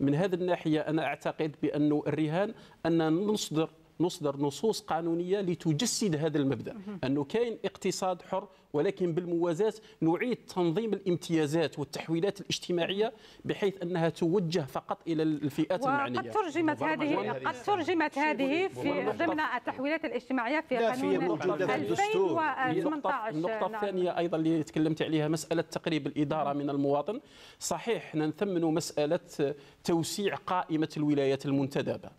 من هذه الناحيه انا اعتقد بأن الرهان ان نصدر نصدر نصوص قانونيه لتجسد هذا المبدا انه كاين اقتصاد حر ولكن بالموازاه نعيد تنظيم الامتيازات والتحويلات الاجتماعيه بحيث انها توجه فقط الى الفئات المعنيه وقد ترجمت هذه قد ترجمت هذه في ضمن التحويلات الاجتماعيه في قانون 2018 النقطه نعم. الثانيه ايضا اللي تكلمت عليها مساله تقريب الاداره من المواطن صحيح نثمن مساله توسيع قائمه الولايات المنتدبه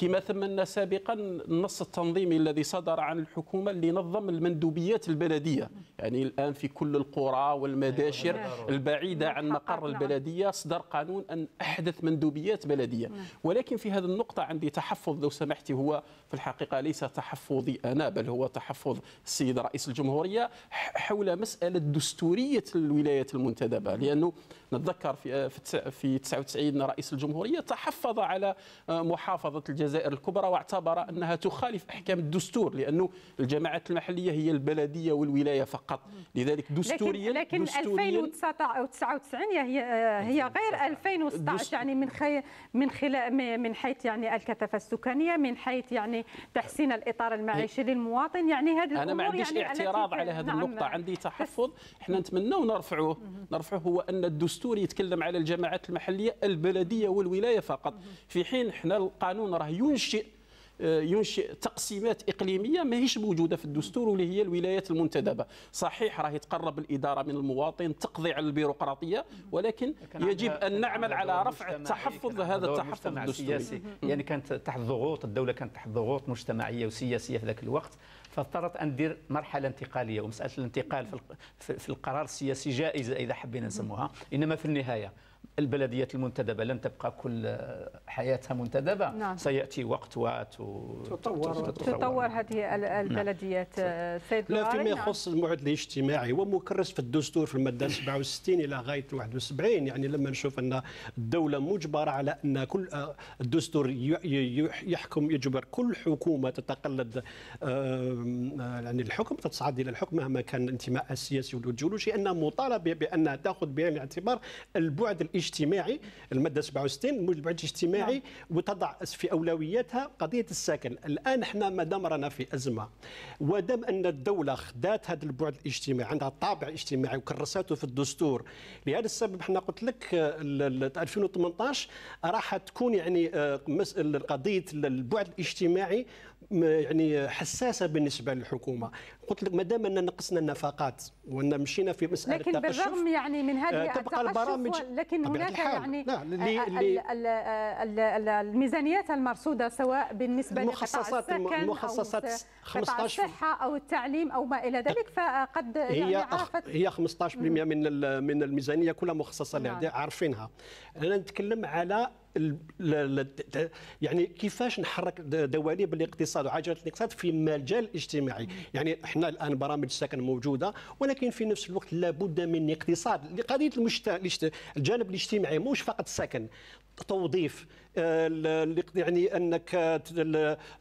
كما ثمنا سابقا النص التنظيمي الذي صدر عن الحكومه اللي نظم المندوبيات البلديه يعني الان في كل القرى والمداشر أيوة، أيوة. البعيده عن مقر البلديه صدر قانون ان احدث مندوبيات بلديه نعم. ولكن في هذه النقطه عندي تحفظ لو سمحتي هو في الحقيقه ليس تحفظي انا بل هو تحفظ السيد رئيس الجمهوريه حول مساله دستوريه الولايات المنتدبه لانه نتذكر في آه، في 99 رئيس الجمهوريه تحفظ على آه، محافظه الجزائر الكبرى واعتبر انها تخالف احكام الدستور لانه الجماعات المحليه هي البلديه والولايه فقط لذلك دستوريا لكن, لكن دستوريا 2099 هي هي غير 2016 يعني من خي من خلال من حيث يعني الكثافه السكانيه من حيث يعني تحسين الاطار المعيشي للمواطن يعني هذه الامور انا ما عنديش يعني اعتراض على هذه نعم، النقطه نعم. عندي تحفظ احنا نتمنى نرفعوه نرفعوه هو ان الدستور الدستور يتكلم على الجماعات المحليه البلديه والولايه فقط في حين احنا القانون راه ينشئ آه، ينشئ تقسيمات اقليميه ماهيش موجوده في الدستور واللي هي الولايات المنتدبه صحيح راه يتقرب الاداره من المواطن تقضي على البيروقراطيه ولكن يجب ان نعمل على رفع التحفظ هذا التحفظ الدستوري السياسي يعني كانت تحت ضغوط الدوله كانت تحت ضغوط مجتمعيه وسياسيه في ذاك الوقت فاضطرت ان ندير مرحله انتقاليه ومساله الانتقال في القرار السياسي جائزه اذا حبينا نسموها انما في النهايه البلديات المنتدبة لن تبقى كل حياتها منتدبة نعم. سيأتي وقت وتتطور تتطور هذه نعم. البلديات نعم. سيد لا فيما نعم. يخص نعم. الموعد الاجتماعي ومكرس في الدستور في المادة 67 إلى غاية 71 يعني لما نشوف أن الدولة مجبرة على أن كل آه، الدستور يحكم يجبر كل حكومة تتقلد آه، يعني الحكم تتصعد إلى الحكم مهما كان الانتماء السياسي والجيولوجي أنها مطالبة بأنها تأخذ بعين الاعتبار البعد الاجتماعي الاجتماعي الماده 67 الموجب البعد الاجتماعي نعم. وتضع في اولوياتها قضيه السكن الان احنا ما دام رانا في ازمه ودام ان الدوله خدات هذا البعد الاجتماعي عندها طابع اجتماعي وكرساته في الدستور لهذا السبب احنا قلت لك 2018 راح تكون يعني آه، قضيه البعد الاجتماعي يعني حساسه بالنسبه للحكومه قلت لك مادام اننا نقصنا النفقات وان مشينا في مساله لكن التقشف بالرغم يعني من هذه آه، تبقى البرامج لكن هناك يعني لا آه، الميزانيات المرصوده سواء بالنسبه لمخصصات مخصصات 15 الصحه او التعليم او ما الى ذلك فقد هي يعني عرفت هي 15% من من الميزانيه كلها مخصصه نعم. عارفينها انا نتكلم على يعني كيفاش نحرك دواليب الاقتصاد وعجله الاقتصاد في المجال الاجتماعي يعني احنا الان برامج السكن موجوده ولكن في نفس الوقت لابد من اقتصاد قضيه الجانب الاجتماعي مش فقط السكن توظيف يعني انك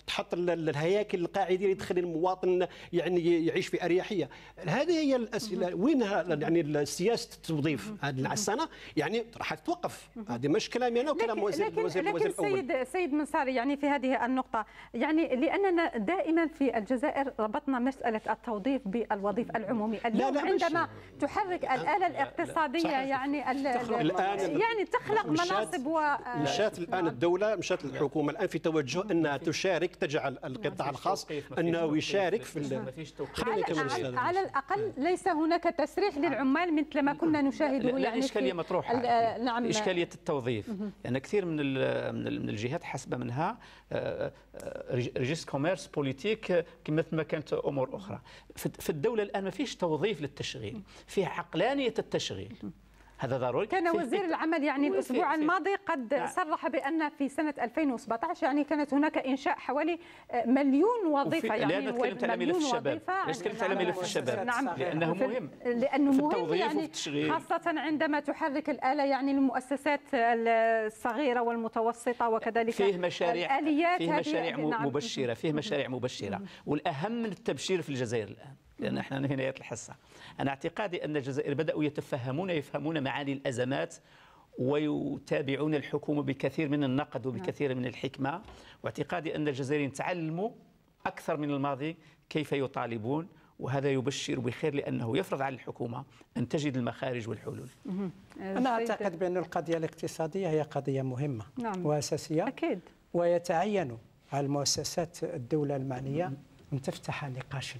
تحط الهياكل القاعده اللي تخلي المواطن يعني يعيش في اريحيه هذه هي الاسئله وين يعني سياسه التوظيف هذه السنه يعني راح تتوقف هذه مش كلامي يعني، انا وكلام وزير وزير لكن الوزير الاول سيد سيد منصاري يعني في هذه النقطه يعني لاننا دائما في الجزائر ربطنا مساله التوظيف بالوظيف العمومي اليوم لا لا عندما تحرك الاله الاقتصاديه لا لا يعني الان يعني تخلق مناصب و الان الان الدوله مشات الحكومه الان في توجه انها تشارك تجعل القطاع الخاص انه يشارك في خلينا على الاقل ليس هناك تسريح نعم. للعمال مثل ما كنا نشاهده لا يعني اشكاليه مطروحه آه، نعم اشكاليه التوظيف لان يعني كثير من من الجهات حسب منها آه، آه، ريجيست كوميرس بوليتيك مثل ما كانت امور اخرى في الدوله الان ما فيش توظيف للتشغيل في عقلانيه التشغيل هذا ضروري كان وزير العمل يعني الاسبوع الماضي قد نعم. صرح بان في سنه 2017 يعني كانت هناك انشاء حوالي آه، مليون وظيفه يعني لا تكلمت يعني على ملف الشباب ليش تكلمت على ملف الشباب نعم لانه مهم لانه مهم يعني خاصه عندما تحرك الاله يعني المؤسسات الصغيره والمتوسطه وكذلك فيه مشاريع الاليات فيه مشاريع يعني، نعم. مبشره فيه مشاريع مبشره والاهم من التبشير في الجزائر الان لان احنا في نهايه الحصه انا اعتقادي ان الجزائر بداوا يتفهمون يفهمون معاني الازمات ويتابعون الحكومه بكثير من النقد وبكثير من الحكمه واعتقادي ان الجزائريين تعلموا اكثر من الماضي كيف يطالبون وهذا يبشر بخير لانه يفرض على الحكومه ان تجد المخارج والحلول. انا أه، اعتقد بان القضيه الاقتصاديه هي قضيه مهمه نعم. واساسيه اكيد ويتعين على المؤسسات الدوله المعنيه ان تفتح نقاشا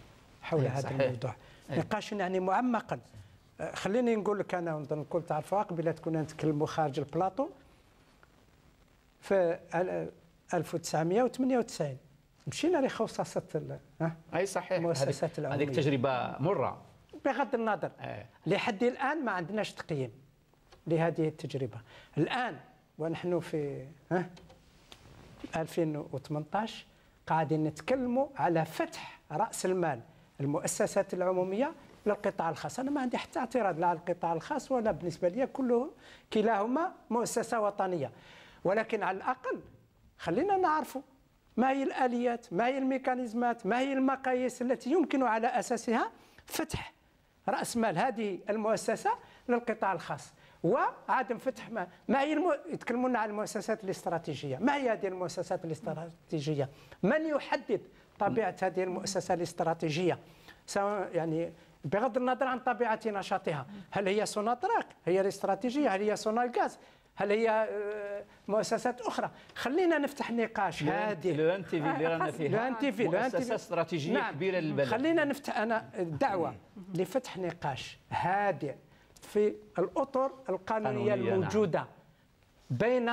حول إيه، هذا الموضوع أيه. نقاش يعني معمقا أه، خليني نقول لك انا نظن الكل تعرف قبل تكون نتكلموا خارج البلاطو في 1998 مشينا لخصاصة ها اي صحيح المؤسسات هذيك تجربه مره بغض النظر أيه. لحد الان ما عندناش تقييم لهذه التجربه الان ونحن في ها 2018 قاعدين نتكلموا على فتح راس المال المؤسسات العموميه للقطاع الخاص انا ما عندي حتى اعتراض لا على القطاع الخاص ولا بالنسبه لي كله كلاهما مؤسسه وطنيه ولكن على الاقل خلينا نعرفوا ما هي الاليات ما هي الميكانيزمات ما هي المقاييس التي يمكن على اساسها فتح راس مال هذه المؤسسه للقطاع الخاص وعدم فتح ما, ما هي المو... يتكلمون عن المؤسسات الاستراتيجيه ما هي هذه المؤسسات الاستراتيجيه من يحدد طبيعه هذه المؤسسه الاستراتيجيه سواء يعني بغض النظر عن طبيعه نشاطها هل هي سوناتراك هي الاستراتيجيه هل هي سونالغاز هل هي آه، مؤسسات اخرى خلينا نفتح نقاش هادئ لان تي في اللي رانا فيها لان تي في مؤسسه استراتيجيه نعم. كبيره للبلد خلينا نفتح انا دعوه لفتح نقاش هادئ في الاطر القانونيه نعم. الموجوده بين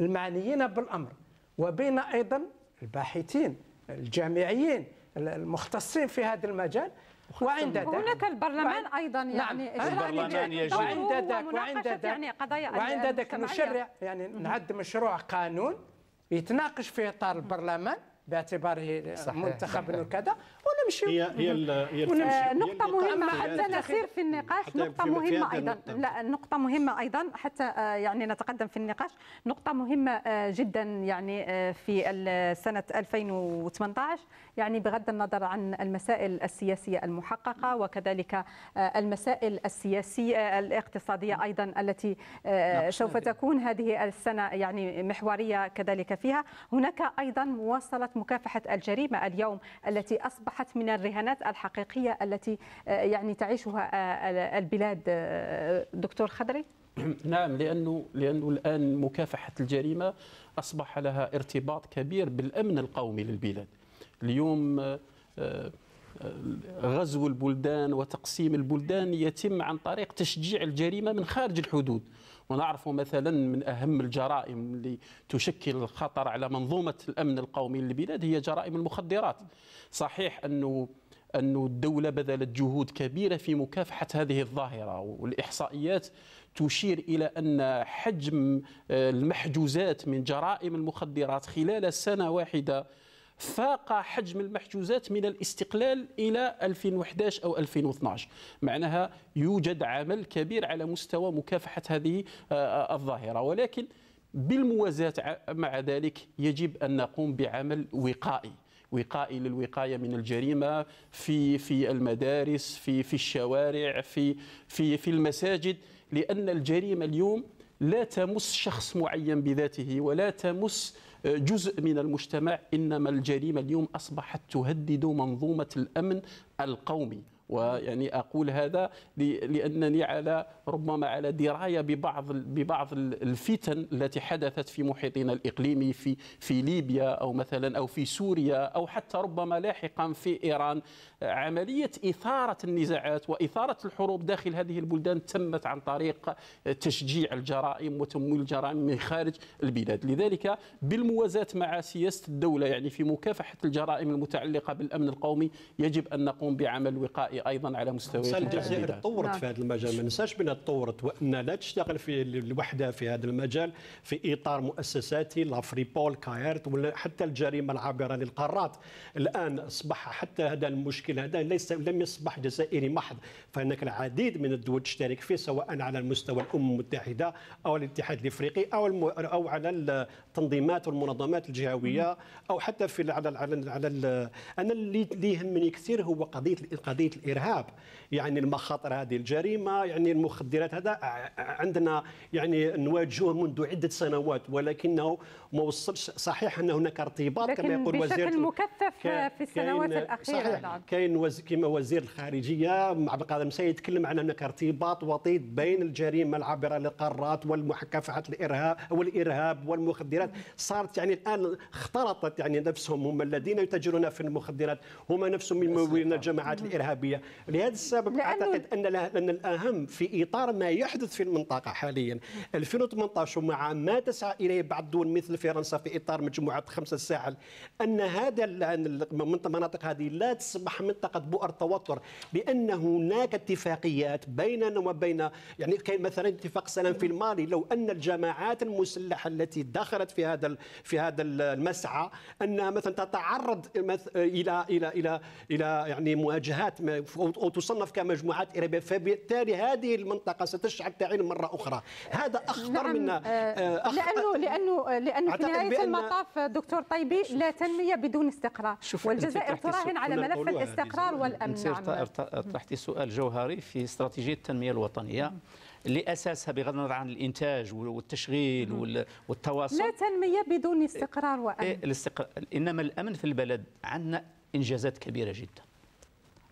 المعنيين بالامر وبين ايضا الباحثين الجامعيين المختصين في هذا المجال وعند ذاك هناك البرلمان ايضا نعم، يعني نعم. البرلمان يجب وعند ذاك وعند ذاك يعني قضايا وعند ذاك نشرع يعني نعد مشروع قانون يتناقش فيه اطار البرلمان باعتباره منتخب وكذا نمشي هي هي هي نقطة مهمة حتى نسير في النقاش نقطة مهمة أيضا لا نقطة مهمة أيضا حتى آه، يعني نتقدم في النقاش نقطة مهمة آه، جدا يعني آه، في سنة 2018 يعني بغض النظر عن المسائل السياسية المحققة وكذلك المسائل السياسية الاقتصادية أيضا التي سوف تكون هذه السنة يعني محورية كذلك فيها هناك أيضا مواصلة مكافحة الجريمة اليوم التي أصبحت من الرهانات الحقيقية التي آه، يعني تعيشها آه، البلاد آه، دكتور خضري؟ نعم لانه لانه الان مكافحه الجريمه اصبح لها ارتباط كبير بالامن القومي للبلاد. اليوم غزو البلدان وتقسيم البلدان يتم عن طريق تشجيع الجريمه من خارج الحدود. ونعرف مثلا من أهم الجرائم اللي تشكل الخطر على منظومة الأمن القومي للبلاد هي جرائم المخدرات صحيح أنه أن الدولة بذلت جهود كبيرة في مكافحة هذه الظاهرة والإحصائيات تشير إلى أن حجم آه، المحجوزات من جرائم المخدرات خلال سنة واحدة فاق حجم المحجوزات من الاستقلال إلى 2011 أو 2012 معناها يوجد عمل كبير على مستوى مكافحة هذه آه، آه، الظاهرة ولكن بالموازاة مع ذلك يجب أن نقوم بعمل وقائي وقائي للوقايه من الجريمه في في المدارس في في الشوارع في في في المساجد لان الجريمه اليوم لا تمس شخص معين بذاته ولا تمس جزء من المجتمع إنما الجريمة اليوم أصبحت تهدد منظومة الأمن القومي ويعني اقول هذا لانني على ربما على درايه ببعض ببعض الفتن التي حدثت في محيطنا الاقليمي في في ليبيا او مثلا او في سوريا او حتى ربما لاحقا في ايران عمليه اثاره النزاعات واثاره الحروب داخل هذه البلدان تمت عن طريق تشجيع الجرائم وتمويل الجرائم من خارج البلاد لذلك بالموازاه مع سياسه الدوله يعني في مكافحه الجرائم المتعلقه بالامن القومي يجب ان نقوم بعمل وقائي الوقائي ايضا على مستوى الجزائر تطورت نعم. في هذا المجال ما ننساش بانها تطورت وان لا تشتغل في الوحده في هذا المجال في اطار مؤسساتي لافريبول كايرت ولا حتى الجريمه العابره للقارات الان اصبح حتى هذا المشكل هذا ليس لم يصبح جزائري محض فهناك العديد من الدول تشترك فيه سواء على المستوى الامم المتحده او الاتحاد الافريقي او الم... او على التنظيمات والمنظمات الجهويه او حتى في على على على انا اللي يهمني كثير هو قضيه قضيه الارهاب يعني المخاطر هذه الجريمه يعني المخدرات هذا آه، آه، عندنا يعني نواجهه منذ عده سنوات ولكنه ما وصلش صحيح ان هناك ارتباط كما يقول وزير بشكل مكثف في السنوات الاخيره كاين وز... كما وزير الخارجيه مع المسيد سيتكلم عن هناك ارتباط وطيد بين الجريمه العابره للقارات والمكافحه الارهاب والارهاب والمخدرات صارت يعني الان اختلطت يعني نفسهم هم الذين يتاجرون في المخدرات هم نفسهم يمولون نعم. الجماعات الارهابيه العربيه لهذا السبب اعتقد ان ان الاهم في اطار ما يحدث في المنطقه حاليا 2018 ومع ما تسعى اليه بعض الدول مثل فرنسا في اطار مجموعه خمسه الساحل ان هذا المناطق هذه لا تصبح منطقه بؤر توتر لان هناك اتفاقيات بيننا وبين يعني كاين مثلا اتفاق سلام في المالي لو ان الجماعات المسلحه التي دخلت في هذا في هذا المسعى انها مثلا تتعرض الى الى الى الى يعني مواجهات أو تصنف كمجموعات إرهابية فبالتالي هذه المنطقة ستشعل تعين مرة أخرى هذا أخطر نعم. من آه، آه، أخ... لأنه لأنه لأنه في نهاية المطاف دكتور طيبي لا تنمية بدون استقرار والجزائر تراهن على ملف الاستقرار والأمن نعم. طرحتي سؤال جوهري في استراتيجية التنمية الوطنية اللي اساسها بغض النظر عن الانتاج والتشغيل والتواصل لا تنميه بدون استقرار إيه، وامن الاستقرار انما الامن في البلد عندنا انجازات كبيره جدا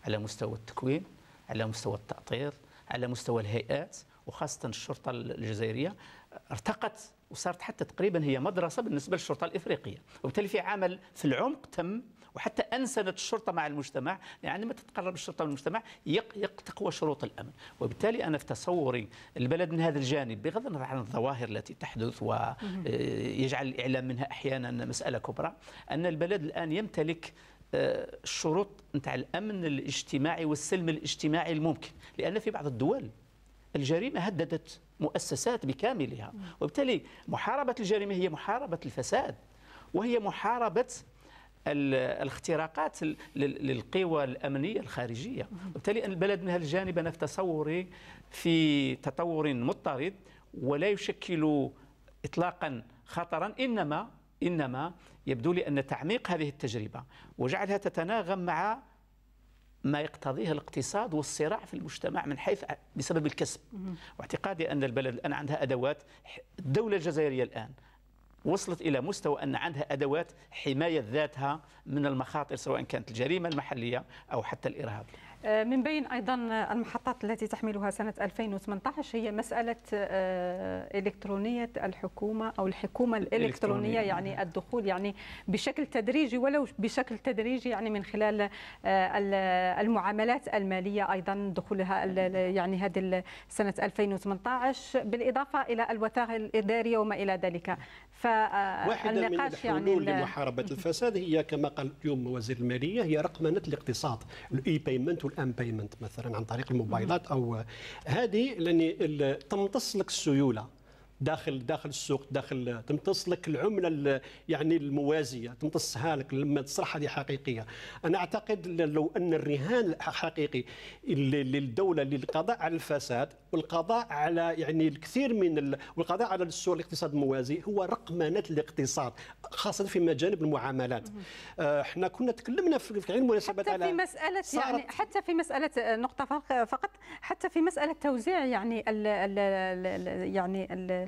على مستوى التكوين على مستوى التأطير على مستوى الهيئات وخاصة الشرطة الجزائرية آه، ارتقت وصارت حتى تقريبا هي مدرسة بالنسبة للشرطة الإفريقية وبالتالي في عمل في العمق تم وحتى أنسنت الشرطة مع المجتمع يعني ما تتقرب الشرطة من المجتمع تقوى شروط الأمن وبالتالي أنا في تصوري البلد من هذا الجانب بغض النظر عن الظواهر التي تحدث ويجعل آه، الإعلام منها أحيانا مسألة كبرى أن البلد الآن يمتلك الشروط نتاع الامن الاجتماعي والسلم الاجتماعي الممكن لان في بعض الدول الجريمه هددت مؤسسات بكاملها وبالتالي محاربه الجريمه هي محاربه الفساد وهي محاربه الاختراقات للقوى الامنيه الخارجيه وبالتالي البلد من هذا الجانب انا في تصوري في تطور مضطرد ولا يشكل اطلاقا خطرا انما انما يبدو لي أن تعميق هذه التجربة وجعلها تتناغم مع ما يقتضيه الاقتصاد والصراع في المجتمع من حيث بسبب الكسب واعتقادي أن البلد الآن عندها أدوات الدولة الجزائرية الآن وصلت إلى مستوى أن عندها أدوات حماية ذاتها من المخاطر سواء كانت الجريمة المحلية أو حتى الإرهاب آه، من بين ايضا المحطات التي تحملها سنه 2018 هي مساله آه، الكترونيه الحكومه او الحكومه الالكترونيه يعني الدخول يعني بشكل تدريجي ولو بشكل تدريجي يعني من خلال آه، المعاملات الماليه ايضا دخولها يعني هذه سنه 2018 بالاضافه الى الوثائق الاداريه وما الى ذلك فالنقاش يعني لمحاربه الفساد هي كما قال اليوم وزير الماليه هي رقمنه الاقتصاد الاي بيمنت ام بيمنت مثلا عن طريق الموبايلات او هذه لاني تمتص لك السيوله داخل داخل السوق داخل تمتص لك العمله يعني الموازيه تمتصها لك لما تصرح هذه حقيقيه انا اعتقد لو ان الرهان الحقيقي للدوله للقضاء على الفساد والقضاء على يعني الكثير من ال... والقضاء على السوء الاقتصاد الموازي هو رقمنه الاقتصاد خاصه في مجانب المعاملات آه، احنا كنا تكلمنا في عين المناسبات على في مساله يعني حتى في مساله آه، نقطه فقط حتى في مساله توزيع يعني ال ال ال يعني ال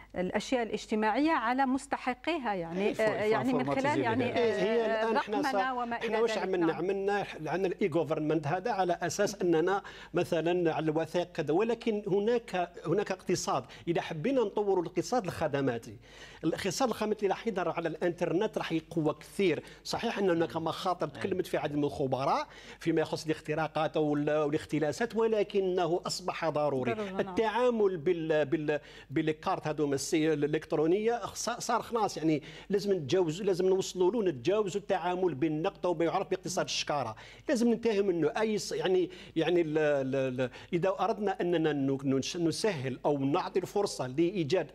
الاشياء الاجتماعيه على مستحقيها يعني إيه، آه، يعني من خلال يعني آه، هي الان احنا وما الى احنا واش عملنا نعم. عملنا عندنا الاي جوفرمنت هذا على اساس اننا مثلا على الوثائق كذا ولكن هناك هناك اقتصاد اذا حبينا نطوروا الاقتصاد الخدماتي الاقتصاد الخدماتي راح يظهر على الانترنت راح يقوى كثير صحيح ان هناك مخاطر نعم. تكلمت في عدد من الخبراء فيما يخص الاختراقات والاختلاسات ولكنه اصبح ضروري نعم. التعامل بال بال بالكارت هذو الالكترونيه صار خلاص يعني لازم نتجاوز لازم نوصلوا له نتجاوزوا التعامل بالنقطة وما يعرف باقتصاد الشكاره لازم ننتهي منه اي يعني يعني اذا اردنا اننا نسهل او نعطي الفرصه لايجاد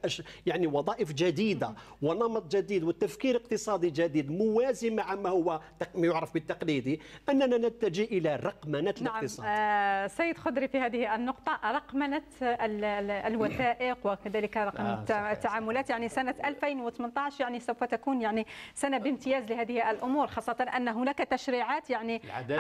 يعني وظائف جديده ونمط جديد والتفكير اقتصادي جديد موازي مع ما هو ما يعرف بالتقليدي اننا نتجه الى رقمنه نعم، الاقتصاد نعم. سيد خضري في هذه النقطه رقمنه الوثائق وكذلك رقمنه آه. التعاملات يعني سنة 2018 يعني سوف تكون يعني سنة بامتياز لهذه الأمور خاصة أن هناك تشريعات يعني قد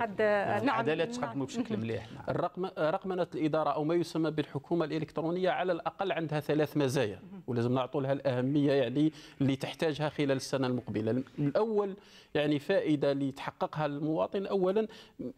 قد نعم العدالة تخدموا بشكل مليح نعم. الرقم رقمنة الإدارة أو ما يسمى بالحكومة الإلكترونية على الأقل عندها ثلاث مزايا ولازم نعطوا لها الأهمية يعني اللي تحتاجها خلال السنة المقبلة الأول يعني فائدة اللي تحققها المواطن أولا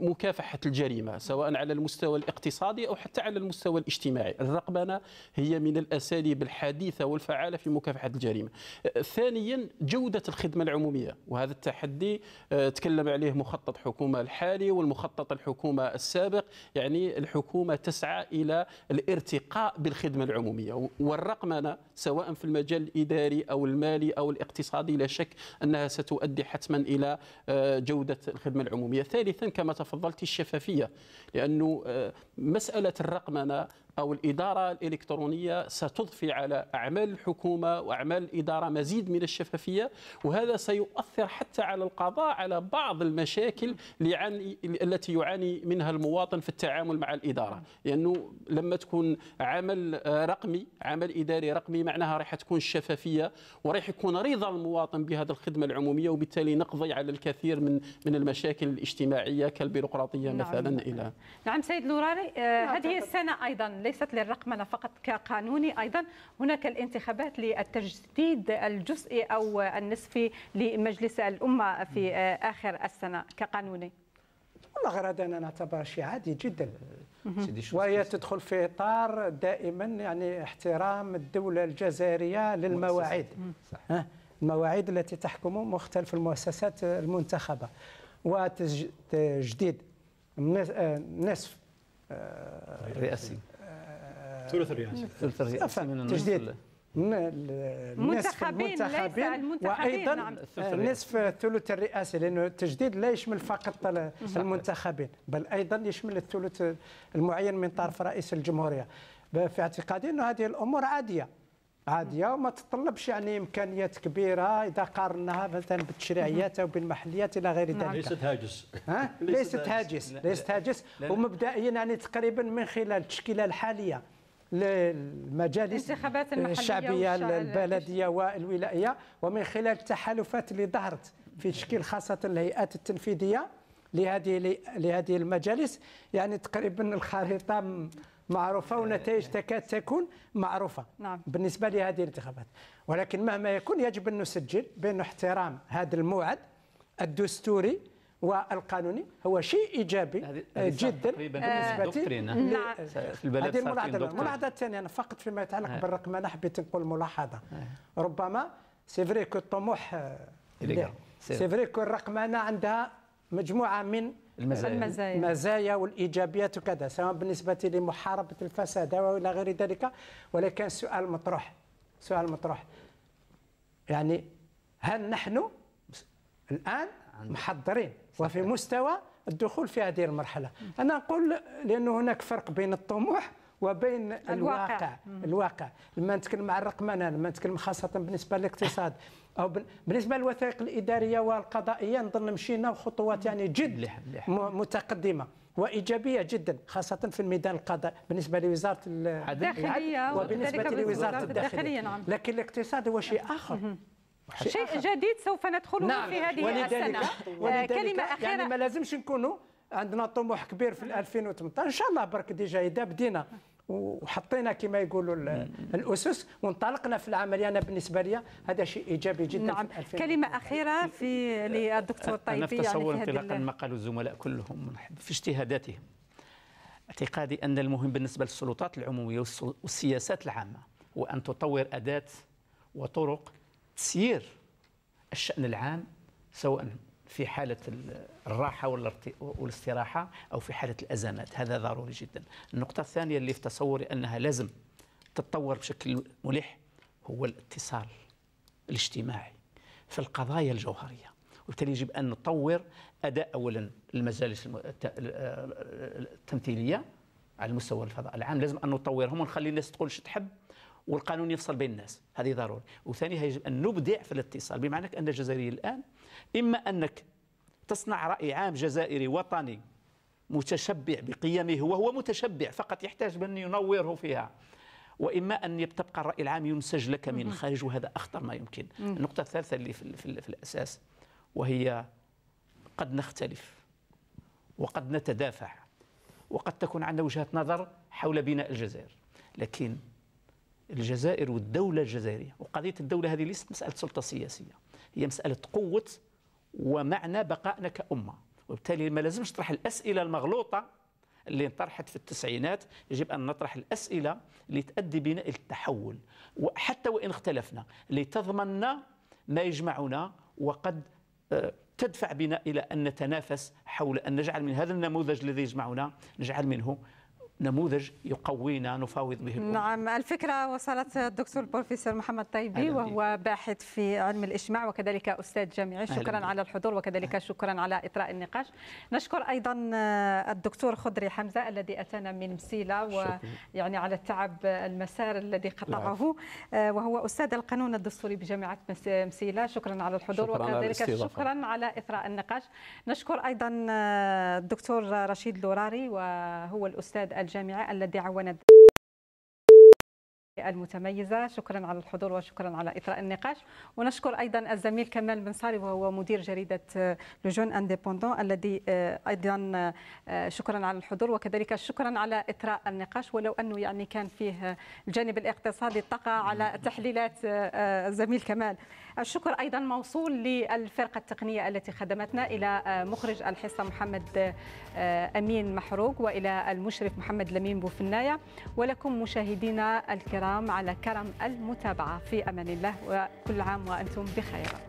مكافحة الجريمة سواء على المستوى الاقتصادي أو حتى على المستوى الاجتماعي الرقمنة هي من الأساليب التجارب الحديثه والفعاله في مكافحه الجريمه. أه، ثانيا جوده الخدمه العموميه وهذا التحدي أه، تكلم عليه مخطط حكومه الحالي والمخطط الحكومه السابق يعني الحكومه تسعى الى الارتقاء بالخدمه العموميه والرقمنه سواء في المجال الاداري او المالي او الاقتصادي لا شك انها ستؤدي حتما الى أه، جوده الخدمه العموميه. ثالثا كما تفضلت الشفافيه لانه مساله الرقمنه أو الإدارة الإلكترونية ستضفي على أعمال الحكومة وأعمال الإدارة مزيد من الشفافية وهذا سيؤثر حتى على القضاء على بعض المشاكل لعن... التي يعاني منها المواطن في التعامل مع الإدارة لأنه يعني لما تكون عمل رقمي عمل إداري رقمي معناها راح تكون الشفافية وراح يكون رضا المواطن بهذه الخدمة العمومية وبالتالي نقضي على الكثير من من المشاكل الاجتماعية كالبيروقراطية نعم. مثلا إلى نعم سيد نوراري آه نعم. هذه السنة أيضا ليست للرقمنه فقط كقانوني ايضا هناك الانتخابات للتجديد الجزئي او النصفي لمجلس الامه في اخر السنه كقانوني والله غير هذا انا نعتبر شيء عادي جدا وهي تدخل في اطار دائما يعني احترام الدوله الجزائريه للمواعيد المواعيد التي تحكم مختلف المؤسسات المنتخبه وتجديد نصف آه، رئاسي ثلث الرئاسه ثلث الرئاسه من تجديد نصف المنتخبين وايضا نعم. آه، نصف ثلث الرئاسه لانه التجديد لا يشمل فقط المنتخبين بل ايضا يشمل الثلث المعين من طرف رئيس الجمهوريه في اعتقادي انه هذه الامور عاديه عاديه وما تطلبش يعني امكانيات كبيره اذا قارناها مثلا بالتشريعيات او بالمحليات الى غير نعم. ذلك ليست هاجس ها ليست هاجس ليست هاجس ومبدئيا يعني تقريبا من خلال التشكيله الحاليه للمجالس آه، الشعبية البلدية والولائية ومن خلال التحالفات اللي ظهرت في تشكيل خاصة الهيئات التنفيذية لهذه لهذه المجالس يعني تقريبا الخريطة معروفة ونتائج تكاد تكون معروفة نعم. بالنسبة لهذه الانتخابات ولكن مهما يكون يجب أن نسجل بين احترام هذا الموعد الدستوري والقانوني هو شيء ايجابي آه، جدا بالنسبه آه، لنا نعم. آه، في البلد هذه الملاحظه الملاحظه الثانيه انا فقط فيما يتعلق آه. بالرقم انا حبيت نقول ملاحظه آه. ربما سي فري كو الطموح سي فري كو الرقمنه عندها مجموعه من المزايا, المزايا. المزايا والايجابيات وكذا سواء بالنسبه لمحاربه الفساد والى غير ذلك ولكن سؤال مطروح سؤال مطروح يعني هل نحن الان محضرين وفي مستوى الدخول في هذه المرحلة أنا نقول لأنه هناك فرق بين الطموح وبين الواقع الواقع, الواقع. لما نتكلم عن الرقمنه لما نتكلم خاصه بالنسبه للاقتصاد او بالنسبه للوثائق الاداريه والقضائيه نظن مشينا خطوات يعني جد متقدمه وايجابيه جدا خاصه في الميدان القضاء بالنسبه لوزاره الداخليه وبالنسبه لوزاره الداخليه, الداخلية نعم. لكن الاقتصاد هو شيء اخر شيء جديد سوف ندخله نعم. في هذه ولذلك السنه ولذلك آه، كلمه يعني اخيره يعني ما لازمش نكونوا عندنا طموح كبير في 2018 ان شاء الله برك ديجا اذا بدينا وحطينا كما يقولوا الاسس وانطلقنا في العمليه انا بالنسبه لي هذا شيء ايجابي جدا نعم كلمه اخيره في للدكتور طيبي انا في تصور يعني انطلاقا ما قالوا الزملاء كلهم في اجتهاداتهم اعتقادي ان المهم بالنسبه للسلطات العموميه والسياسات العامه هو ان تطور اداه وطرق تسيير الشأن العام سواء في حالة الراحة والاستراحة أو في حالة الأزمات هذا ضروري جدا النقطة الثانية اللي في تصوري أنها لازم تتطور بشكل ملح هو الاتصال الاجتماعي في القضايا الجوهرية وبالتالي يجب أن نطور أداء أولا المجالس التمثيلية على مستوى الفضاء العام لازم أن نطورهم ونخلي الناس تقول شو تحب والقانون يفصل بين الناس هذه ضروري وثانيا يجب أن نبدع في الاتصال بمعنى أن الجزائري الآن إما أنك تصنع رأي عام جزائري وطني متشبع بقيمه وهو متشبع فقط يحتاج من ينوره فيها واما ان تبقى الراي العام ينسج لك من الخارج وهذا اخطر ما يمكن. النقطه الثالثه اللي في, في, في الاساس وهي قد نختلف وقد نتدافع وقد تكون عندنا وجهه نظر حول بناء الجزائر لكن الجزائر والدولة الجزائرية وقضية الدولة هذه ليست مسألة سلطة سياسية هي مسألة قوة ومعنى بقائنا كأمة وبالتالي ما لازمش نطرح الأسئلة المغلوطة اللي انطرحت في التسعينات يجب أن نطرح الأسئلة اللي تؤدي بنا إلى التحول وحتى وإن اختلفنا لتضمننا ما يجمعنا وقد آه، تدفع بنا إلى أن نتنافس حول أن نجعل من هذا النموذج الذي يجمعنا نجعل منه نموذج يقوينا نفاوض به الأمور. نعم الفكرة وصلت الدكتور البروفيسور محمد طيبي وهو باحث في علم الاجتماع وكذلك أستاذ جامعي شكرا على الحضور وكذلك شكرا على إطراء النقاش نشكر أيضا الدكتور خضري حمزة الذي أتانا من مسيلة ويعني على التعب المسار الذي قطعه آه، وهو أستاذ القانون الدستوري بجامعة مسيلة شكرا على الحضور شكرا وكذلك على شكرا على إثراء النقاش نشكر أيضا آه، الدكتور رشيد لوراري وهو الأستاذ الجامعة الذي عاوند المتميزة شكرا على الحضور وشكرا على إثراء النقاش ونشكر أيضا الزميل كمال بن صاري وهو مدير جريدة آه، لجون انديبوندون الذي آه، أيضا آه، شكرا على الحضور وكذلك شكرا على إثراء النقاش ولو أنه يعني كان فيه الجانب الاقتصادي طغى على تحليلات الزميل كمال الشكر أيضا موصول للفرقة التقنية التي خدمتنا إلى آه، مخرج الحصة محمد آه، أمين محروق وإلى المشرف محمد لمين بوفناية ولكم مشاهدينا الكرام على كرم المتابعة في أمان الله وكل عام وأنتم بخير